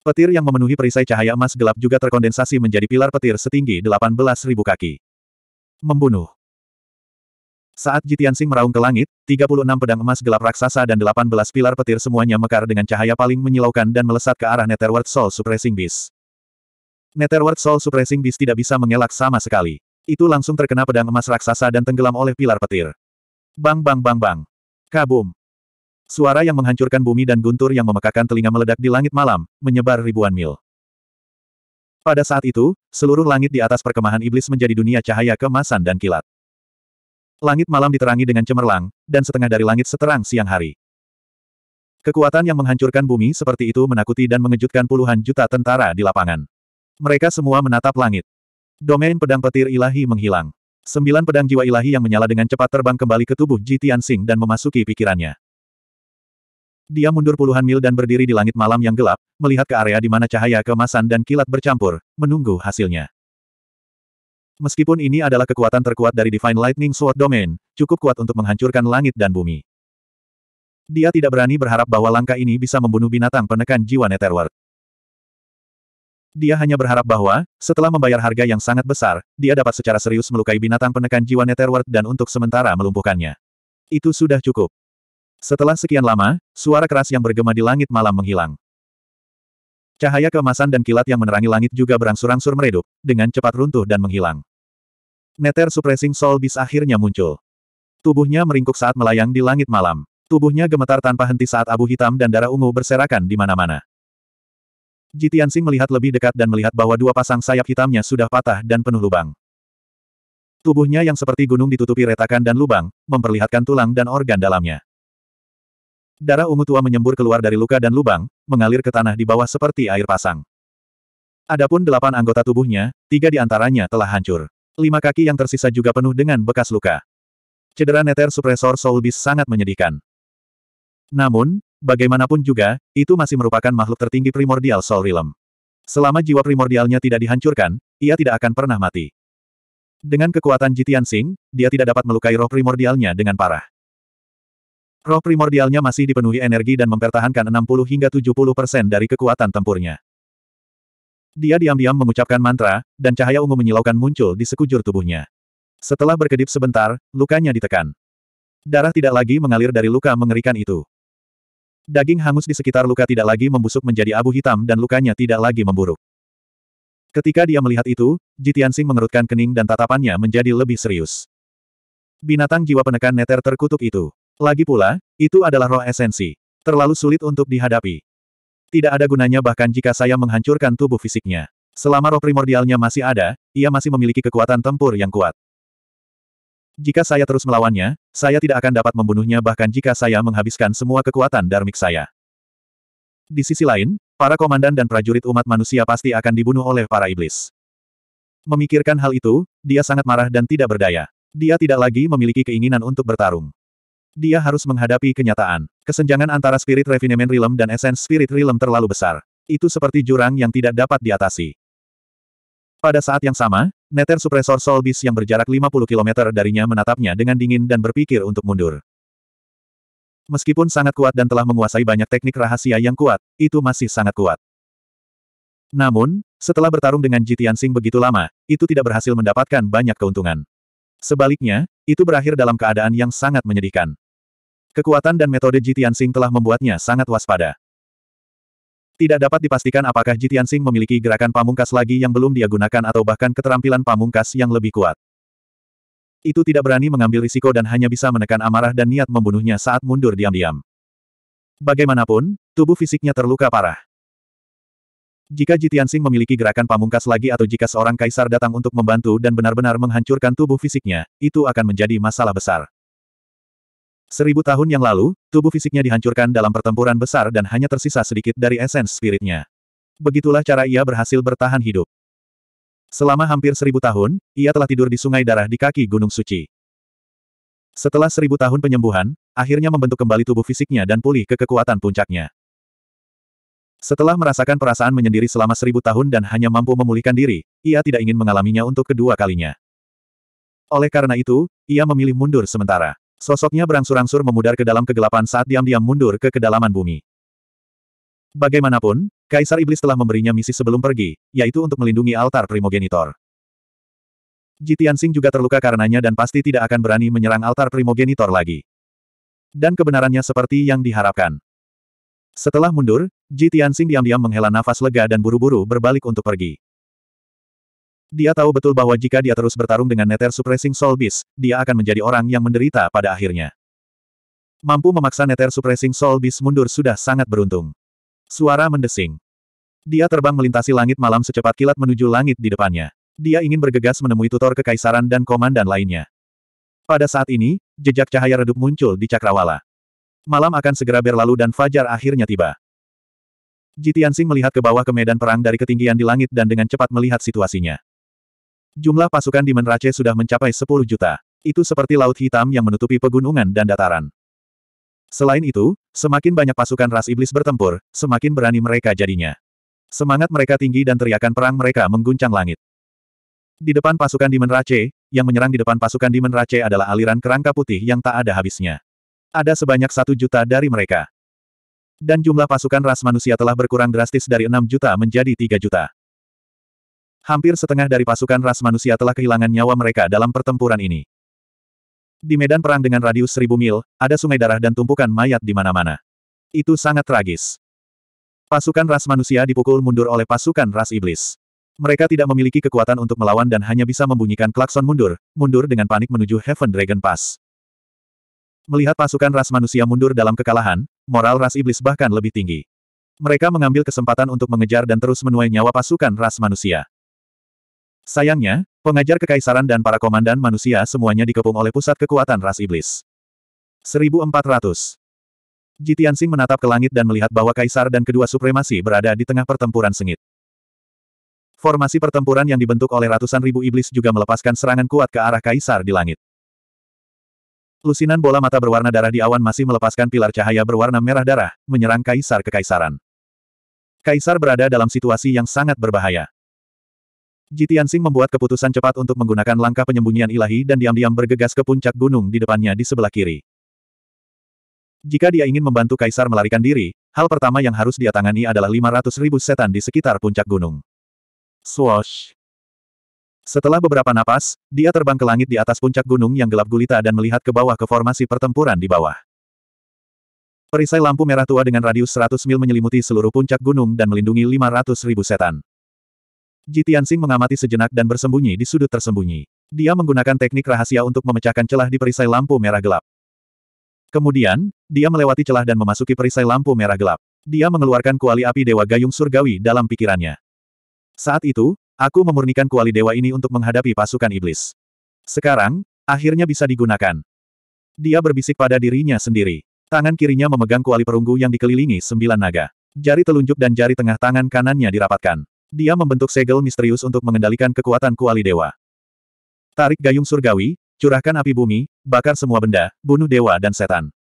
A: Petir yang memenuhi perisai cahaya emas gelap juga terkondensasi menjadi pilar petir setinggi 18.000 kaki. Membunuh. Saat Jitian Sing meraung ke langit, 36 pedang emas gelap raksasa dan 18 pilar petir semuanya mekar dengan cahaya paling menyilaukan dan melesat ke arah Netherworld Soul Suppressing Beast. Netherworld Soul Suppressing Beast tidak bisa mengelak sama sekali. Itu langsung terkena pedang emas raksasa dan tenggelam oleh pilar petir. Bang bang bang bang. Kabum. Suara yang menghancurkan bumi dan guntur yang memekakan telinga meledak di langit malam, menyebar ribuan mil. Pada saat itu, seluruh langit di atas perkemahan iblis menjadi dunia cahaya kemasan dan kilat. Langit malam diterangi dengan cemerlang, dan setengah dari langit seterang siang hari. Kekuatan yang menghancurkan bumi seperti itu menakuti dan mengejutkan puluhan juta tentara di lapangan. Mereka semua menatap langit. Domain pedang petir ilahi menghilang. Sembilan pedang jiwa ilahi yang menyala dengan cepat terbang kembali ke tubuh Ji Tianxing dan memasuki pikirannya. Dia mundur puluhan mil dan berdiri di langit malam yang gelap, melihat ke area di mana cahaya kemasan dan kilat bercampur, menunggu hasilnya. Meskipun ini adalah kekuatan terkuat dari Divine Lightning Sword Domain, cukup kuat untuk menghancurkan langit dan bumi. Dia tidak berani berharap bahwa langkah ini bisa membunuh binatang penekan jiwa Netherworld. Dia hanya berharap bahwa, setelah membayar harga yang sangat besar, dia dapat secara serius melukai binatang penekan jiwa Netherworld dan untuk sementara melumpuhkannya. Itu sudah cukup. Setelah sekian lama, suara keras yang bergema di langit malam menghilang. Cahaya kemasan dan kilat yang menerangi langit juga berangsur-angsur meredup, dengan cepat runtuh dan menghilang. Nether Suppressing Soul Beast akhirnya muncul. Tubuhnya meringkuk saat melayang di langit malam. Tubuhnya gemetar tanpa henti saat abu hitam dan darah ungu berserakan di mana-mana. Jitian Sing melihat lebih dekat dan melihat bahwa dua pasang sayap hitamnya sudah patah dan penuh lubang. Tubuhnya yang seperti gunung ditutupi retakan dan lubang, memperlihatkan tulang dan organ dalamnya. Darah ungu tua menyembur keluar dari luka dan lubang, mengalir ke tanah di bawah seperti air pasang. Adapun delapan anggota tubuhnya, tiga di antaranya telah hancur. Lima kaki yang tersisa juga penuh dengan bekas luka. Cedera neter supresor Soul sangat menyedihkan. Namun, bagaimanapun juga, itu masih merupakan makhluk tertinggi primordial Soul Realm. Selama jiwa primordialnya tidak dihancurkan, ia tidak akan pernah mati. Dengan kekuatan Jitian Sing, dia tidak dapat melukai roh primordialnya dengan parah. Roh primordialnya masih dipenuhi energi dan mempertahankan 60 hingga 70 persen dari kekuatan tempurnya. Dia diam-diam mengucapkan mantra, dan cahaya ungu menyilaukan muncul di sekujur tubuhnya. Setelah berkedip sebentar, lukanya ditekan. Darah tidak lagi mengalir dari luka mengerikan itu. Daging hangus di sekitar luka tidak lagi membusuk menjadi abu hitam dan lukanya tidak lagi memburuk. Ketika dia melihat itu, Jitiansing mengerutkan kening dan tatapannya menjadi lebih serius. Binatang jiwa penekan neter terkutuk itu. Lagi pula, itu adalah roh esensi. Terlalu sulit untuk dihadapi. Tidak ada gunanya bahkan jika saya menghancurkan tubuh fisiknya. Selama roh primordialnya masih ada, ia masih memiliki kekuatan tempur yang kuat. Jika saya terus melawannya, saya tidak akan dapat membunuhnya bahkan jika saya menghabiskan semua kekuatan darmik saya. Di sisi lain, para komandan dan prajurit umat manusia pasti akan dibunuh oleh para iblis. Memikirkan hal itu, dia sangat marah dan tidak berdaya. Dia tidak lagi memiliki keinginan untuk bertarung. Dia harus menghadapi kenyataan. Kesenjangan antara Spirit Refinement Realm dan Essence Spirit Realm terlalu besar. Itu seperti jurang yang tidak dapat diatasi. Pada saat yang sama, Neter supresor Solbis yang berjarak 50 km darinya menatapnya dengan dingin dan berpikir untuk mundur. Meskipun sangat kuat dan telah menguasai banyak teknik rahasia yang kuat, itu masih sangat kuat. Namun, setelah bertarung dengan Jitian Sing begitu lama, itu tidak berhasil mendapatkan banyak keuntungan. Sebaliknya, itu berakhir dalam keadaan yang sangat menyedihkan. Kekuatan dan metode Jitian Sing telah membuatnya sangat waspada. Tidak dapat dipastikan apakah Jitian Sing memiliki gerakan pamungkas lagi yang belum dia gunakan atau bahkan keterampilan pamungkas yang lebih kuat. Itu tidak berani mengambil risiko dan hanya bisa menekan amarah dan niat membunuhnya saat mundur diam-diam. Bagaimanapun, tubuh fisiknya terluka parah. Jika Jitian Sing memiliki gerakan pamungkas lagi atau jika seorang kaisar datang untuk membantu dan benar-benar menghancurkan tubuh fisiknya, itu akan menjadi masalah besar. Seribu tahun yang lalu, tubuh fisiknya dihancurkan dalam pertempuran besar dan hanya tersisa sedikit dari esens spiritnya. Begitulah cara ia berhasil bertahan hidup. Selama hampir seribu tahun, ia telah tidur di sungai darah di kaki Gunung Suci. Setelah seribu tahun penyembuhan, akhirnya membentuk kembali tubuh fisiknya dan pulih ke kekuatan puncaknya. Setelah merasakan perasaan menyendiri selama seribu tahun dan hanya mampu memulihkan diri, ia tidak ingin mengalaminya untuk kedua kalinya. Oleh karena itu, ia memilih mundur sementara. Sosoknya berangsur-angsur memudar ke dalam kegelapan saat diam-diam mundur ke kedalaman bumi. Bagaimanapun, Kaisar Iblis telah memberinya misi sebelum pergi, yaitu untuk melindungi altar primogenitor. Jitian Sing juga terluka karenanya dan pasti tidak akan berani menyerang altar primogenitor lagi. Dan kebenarannya seperti yang diharapkan. Setelah mundur, Jitian Sing diam-diam menghela nafas lega dan buru-buru berbalik untuk pergi. Dia tahu betul bahwa jika dia terus bertarung dengan Nether Suppressing Soul Beast, dia akan menjadi orang yang menderita pada akhirnya. Mampu memaksa Nether Suppressing Soul Beast mundur sudah sangat beruntung. Suara mendesing. Dia terbang melintasi langit malam secepat kilat menuju langit di depannya. Dia ingin bergegas menemui tutor kekaisaran dan komandan lainnya. Pada saat ini, jejak cahaya redup muncul di Cakrawala. Malam akan segera berlalu dan fajar akhirnya tiba. Jitiansing melihat ke bawah ke medan perang dari ketinggian di langit dan dengan cepat melihat situasinya. Jumlah pasukan di Menrace sudah mencapai 10 juta. Itu seperti laut hitam yang menutupi pegunungan dan dataran. Selain itu, semakin banyak pasukan ras iblis bertempur, semakin berani mereka jadinya. Semangat mereka tinggi dan teriakan perang mereka mengguncang langit. Di depan pasukan di Menrace, yang menyerang di depan pasukan di Menrace adalah aliran kerangka putih yang tak ada habisnya. Ada sebanyak satu juta dari mereka dan jumlah pasukan ras manusia telah berkurang drastis dari enam juta menjadi tiga juta. Hampir setengah dari pasukan ras manusia telah kehilangan nyawa mereka dalam pertempuran ini. Di medan perang dengan radius seribu mil, ada sungai darah dan tumpukan mayat di mana-mana. Itu sangat tragis. Pasukan ras manusia dipukul mundur oleh pasukan ras iblis. Mereka tidak memiliki kekuatan untuk melawan dan hanya bisa membunyikan klakson mundur, mundur dengan panik menuju Heaven Dragon Pass. Melihat pasukan ras manusia mundur dalam kekalahan, moral ras iblis bahkan lebih tinggi. Mereka mengambil kesempatan untuk mengejar dan terus menuai nyawa pasukan ras manusia. Sayangnya, pengajar kekaisaran dan para komandan manusia semuanya dikepung oleh pusat kekuatan ras iblis. 1400 Jitiansing menatap ke langit dan melihat bahwa kaisar dan kedua supremasi berada di tengah pertempuran sengit. Formasi pertempuran yang dibentuk oleh ratusan ribu iblis juga melepaskan serangan kuat ke arah kaisar di langit. Lusinan bola mata berwarna darah di awan masih melepaskan pilar cahaya berwarna merah darah, menyerang kaisar kekaisaran. Kaisar berada dalam situasi yang sangat berbahaya. Jitian Sing membuat keputusan cepat untuk menggunakan langkah penyembunyian ilahi dan diam-diam bergegas ke puncak gunung di depannya di sebelah kiri. Jika dia ingin membantu Kaisar melarikan diri, hal pertama yang harus dia tangani adalah 500 setan di sekitar puncak gunung. Swash! Setelah beberapa napas, dia terbang ke langit di atas puncak gunung yang gelap gulita dan melihat ke bawah ke formasi pertempuran di bawah. Perisai lampu merah tua dengan radius 100 mil menyelimuti seluruh puncak gunung dan melindungi 500 setan. Ji Tianxing mengamati sejenak dan bersembunyi di sudut tersembunyi. Dia menggunakan teknik rahasia untuk memecahkan celah di perisai lampu merah gelap. Kemudian, dia melewati celah dan memasuki perisai lampu merah gelap. Dia mengeluarkan kuali api Dewa Gayung Surgawi dalam pikirannya. Saat itu, aku memurnikan kuali dewa ini untuk menghadapi pasukan iblis. Sekarang, akhirnya bisa digunakan. Dia berbisik pada dirinya sendiri. Tangan kirinya memegang kuali perunggu yang dikelilingi sembilan naga. Jari telunjuk dan jari tengah tangan kanannya dirapatkan. Dia membentuk segel misterius untuk mengendalikan kekuatan kuali dewa. Tarik gayung surgawi, curahkan api bumi, bakar semua benda, bunuh dewa dan setan.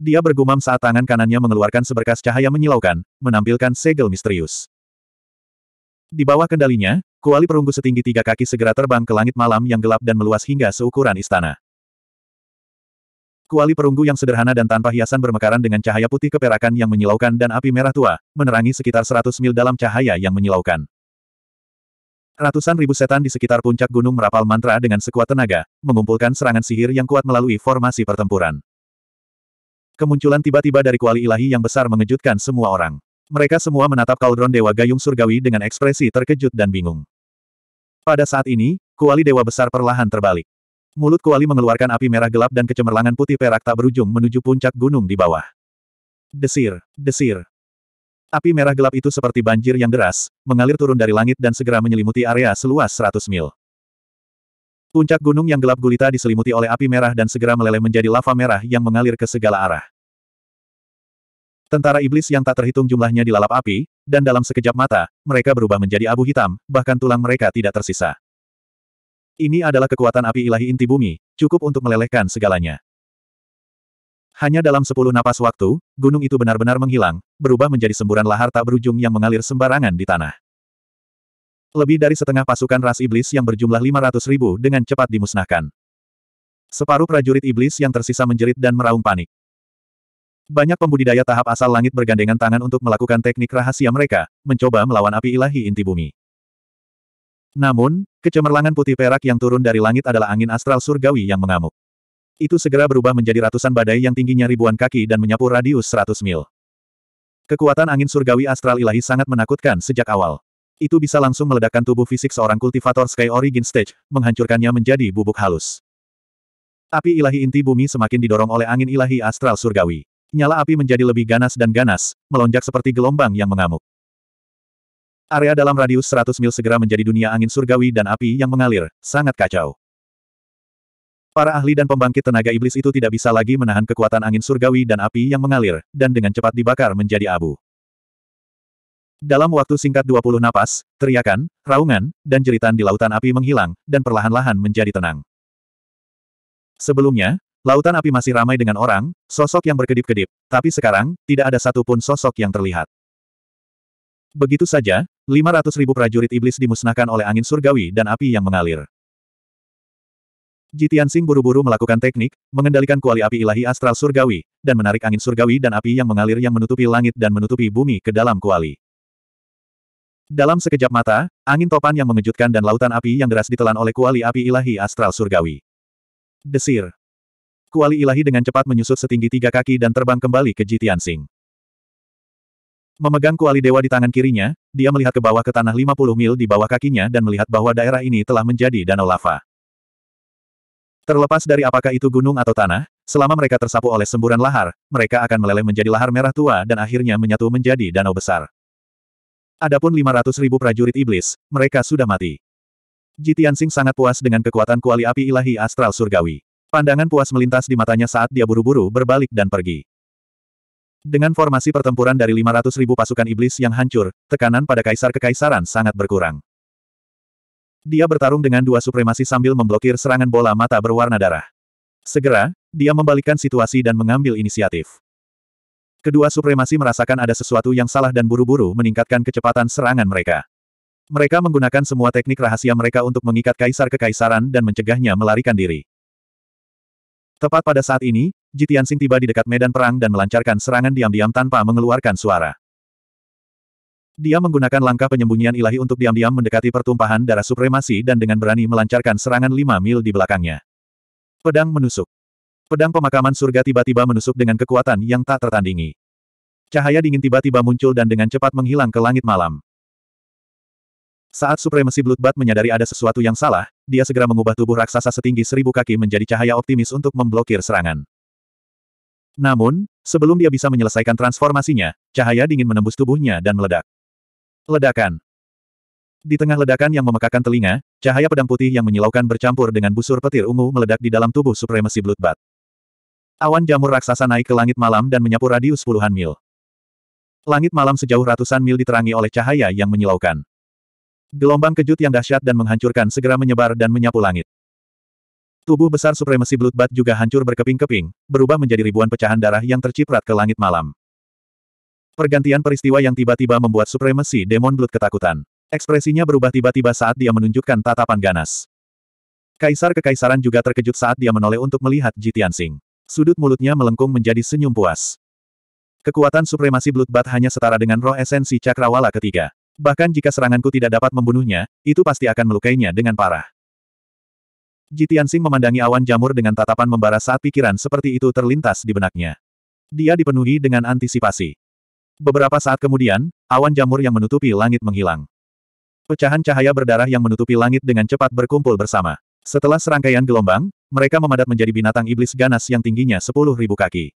A: Dia bergumam saat tangan kanannya mengeluarkan seberkas cahaya menyilaukan, menampilkan segel misterius. Di bawah kendalinya, kuali perunggu setinggi tiga kaki segera terbang ke langit malam yang gelap dan meluas hingga seukuran istana. Kuali perunggu yang sederhana dan tanpa hiasan bermekaran dengan cahaya putih keperakan yang menyilaukan dan api merah tua, menerangi sekitar 100 mil dalam cahaya yang menyilaukan. Ratusan ribu setan di sekitar puncak gunung merapal mantra dengan sekuat tenaga, mengumpulkan serangan sihir yang kuat melalui formasi pertempuran. Kemunculan tiba-tiba dari kuali ilahi yang besar mengejutkan semua orang. Mereka semua menatap kaldron Dewa Gayung Surgawi dengan ekspresi terkejut dan bingung. Pada saat ini, kuali Dewa Besar perlahan terbalik. Mulut kuali mengeluarkan api merah gelap dan kecemerlangan putih perak tak berujung menuju puncak gunung di bawah. Desir, desir. Api merah gelap itu seperti banjir yang deras, mengalir turun dari langit dan segera menyelimuti area seluas 100 mil. Puncak gunung yang gelap gulita diselimuti oleh api merah dan segera meleleh menjadi lava merah yang mengalir ke segala arah. Tentara iblis yang tak terhitung jumlahnya dilalap api, dan dalam sekejap mata, mereka berubah menjadi abu hitam, bahkan tulang mereka tidak tersisa. Ini adalah kekuatan api ilahi inti bumi, cukup untuk melelehkan segalanya. Hanya dalam sepuluh napas waktu, gunung itu benar-benar menghilang, berubah menjadi semburan lahar tak berujung yang mengalir sembarangan di tanah. Lebih dari setengah pasukan ras iblis yang berjumlah 500 ribu dengan cepat dimusnahkan. Separuh prajurit iblis yang tersisa menjerit dan meraung panik. Banyak pembudidaya tahap asal langit bergandengan tangan untuk melakukan teknik rahasia mereka, mencoba melawan api ilahi inti bumi. Namun, kecemerlangan putih perak yang turun dari langit adalah angin astral surgawi yang mengamuk. Itu segera berubah menjadi ratusan badai yang tingginya ribuan kaki dan menyapu radius 100 mil. Kekuatan angin surgawi astral ilahi sangat menakutkan sejak awal. Itu bisa langsung meledakkan tubuh fisik seorang kultivator Sky Origin Stage, menghancurkannya menjadi bubuk halus. Api ilahi inti bumi semakin didorong oleh angin ilahi astral surgawi. Nyala api menjadi lebih ganas dan ganas, melonjak seperti gelombang yang mengamuk. Area dalam radius 100 mil segera menjadi dunia angin surgawi dan api yang mengalir, sangat kacau. Para ahli dan pembangkit tenaga iblis itu tidak bisa lagi menahan kekuatan angin surgawi dan api yang mengalir, dan dengan cepat dibakar menjadi abu. Dalam waktu singkat 20 napas, teriakan, raungan, dan jeritan di lautan api menghilang, dan perlahan-lahan menjadi tenang. Sebelumnya, lautan api masih ramai dengan orang, sosok yang berkedip-kedip, tapi sekarang, tidak ada satupun sosok yang terlihat. Begitu saja, 500 ribu prajurit iblis dimusnahkan oleh angin surgawi dan api yang mengalir. Jitian Sing buru-buru melakukan teknik, mengendalikan kuali api ilahi astral surgawi, dan menarik angin surgawi dan api yang mengalir yang menutupi langit dan menutupi bumi ke dalam kuali. Dalam sekejap mata, angin topan yang mengejutkan dan lautan api yang deras ditelan oleh kuali api ilahi astral surgawi. Desir. Kuali ilahi dengan cepat menyusut setinggi tiga kaki dan terbang kembali ke Jitian Singh. Memegang kuali dewa di tangan kirinya, dia melihat ke bawah ke tanah 50 mil di bawah kakinya dan melihat bahwa daerah ini telah menjadi danau lava. Terlepas dari apakah itu gunung atau tanah, selama mereka tersapu oleh semburan lahar, mereka akan meleleh menjadi lahar merah tua dan akhirnya menyatu menjadi danau besar. Adapun 500 ribu prajurit iblis, mereka sudah mati. Jitian Jitiansing sangat puas dengan kekuatan kuali api ilahi astral surgawi. Pandangan puas melintas di matanya saat dia buru-buru berbalik dan pergi. Dengan formasi pertempuran dari 500.000 pasukan iblis yang hancur, tekanan pada kaisar kekaisaran sangat berkurang. Dia bertarung dengan dua supremasi sambil memblokir serangan bola mata berwarna darah. Segera, dia membalikkan situasi dan mengambil inisiatif. Kedua supremasi merasakan ada sesuatu yang salah dan buru-buru meningkatkan kecepatan serangan mereka. Mereka menggunakan semua teknik rahasia mereka untuk mengikat kaisar kekaisaran dan mencegahnya melarikan diri. Tepat pada saat ini, Jitian Jitiansing tiba di dekat medan perang dan melancarkan serangan diam-diam tanpa mengeluarkan suara. Dia menggunakan langkah penyembunyian ilahi untuk diam-diam mendekati pertumpahan darah supremasi dan dengan berani melancarkan serangan lima mil di belakangnya. Pedang menusuk. Pedang pemakaman surga tiba-tiba menusuk dengan kekuatan yang tak tertandingi. Cahaya dingin tiba-tiba muncul dan dengan cepat menghilang ke langit malam. Saat supremasi Bloodbat menyadari ada sesuatu yang salah, dia segera mengubah tubuh raksasa setinggi seribu kaki menjadi cahaya optimis untuk memblokir serangan. Namun, sebelum dia bisa menyelesaikan transformasinya, cahaya dingin menembus tubuhnya dan meledak. Ledakan. Di tengah ledakan yang memekakan telinga, cahaya pedang putih yang menyilaukan bercampur dengan busur petir ungu meledak di dalam tubuh supremasi Bloodbat. Awan jamur raksasa naik ke langit malam dan menyapu radius puluhan mil. Langit malam sejauh ratusan mil diterangi oleh cahaya yang menyilaukan. Gelombang kejut yang dahsyat dan menghancurkan segera menyebar dan menyapu langit. Tubuh besar supremasi bloodbat juga hancur berkeping-keping, berubah menjadi ribuan pecahan darah yang terciprat ke langit malam. Pergantian peristiwa yang tiba-tiba membuat supremasi Demon Blood ketakutan. Ekspresinya berubah tiba-tiba saat dia menunjukkan tatapan ganas. Kaisar Kekaisaran juga terkejut saat dia menoleh untuk melihat Jitian Sing. Sudut mulutnya melengkung menjadi senyum puas. Kekuatan supremasi bloodbat hanya setara dengan roh esensi cakrawala ketiga. Bahkan jika seranganku tidak dapat membunuhnya, itu pasti akan melukainya dengan parah. Jitiansing memandangi awan jamur dengan tatapan membara saat pikiran seperti itu terlintas di benaknya. Dia dipenuhi dengan antisipasi. Beberapa saat kemudian, awan jamur yang menutupi langit menghilang. Pecahan cahaya berdarah yang menutupi langit dengan cepat berkumpul bersama. Setelah serangkaian gelombang, mereka memadat menjadi binatang iblis ganas yang tingginya sepuluh ribu kaki.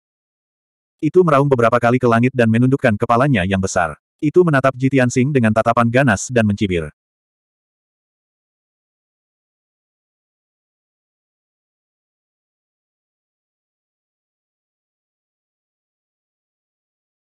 A: Itu meraung beberapa kali ke langit dan menundukkan kepalanya yang besar. Itu menatap Jitiansing dengan tatapan ganas dan mencibir.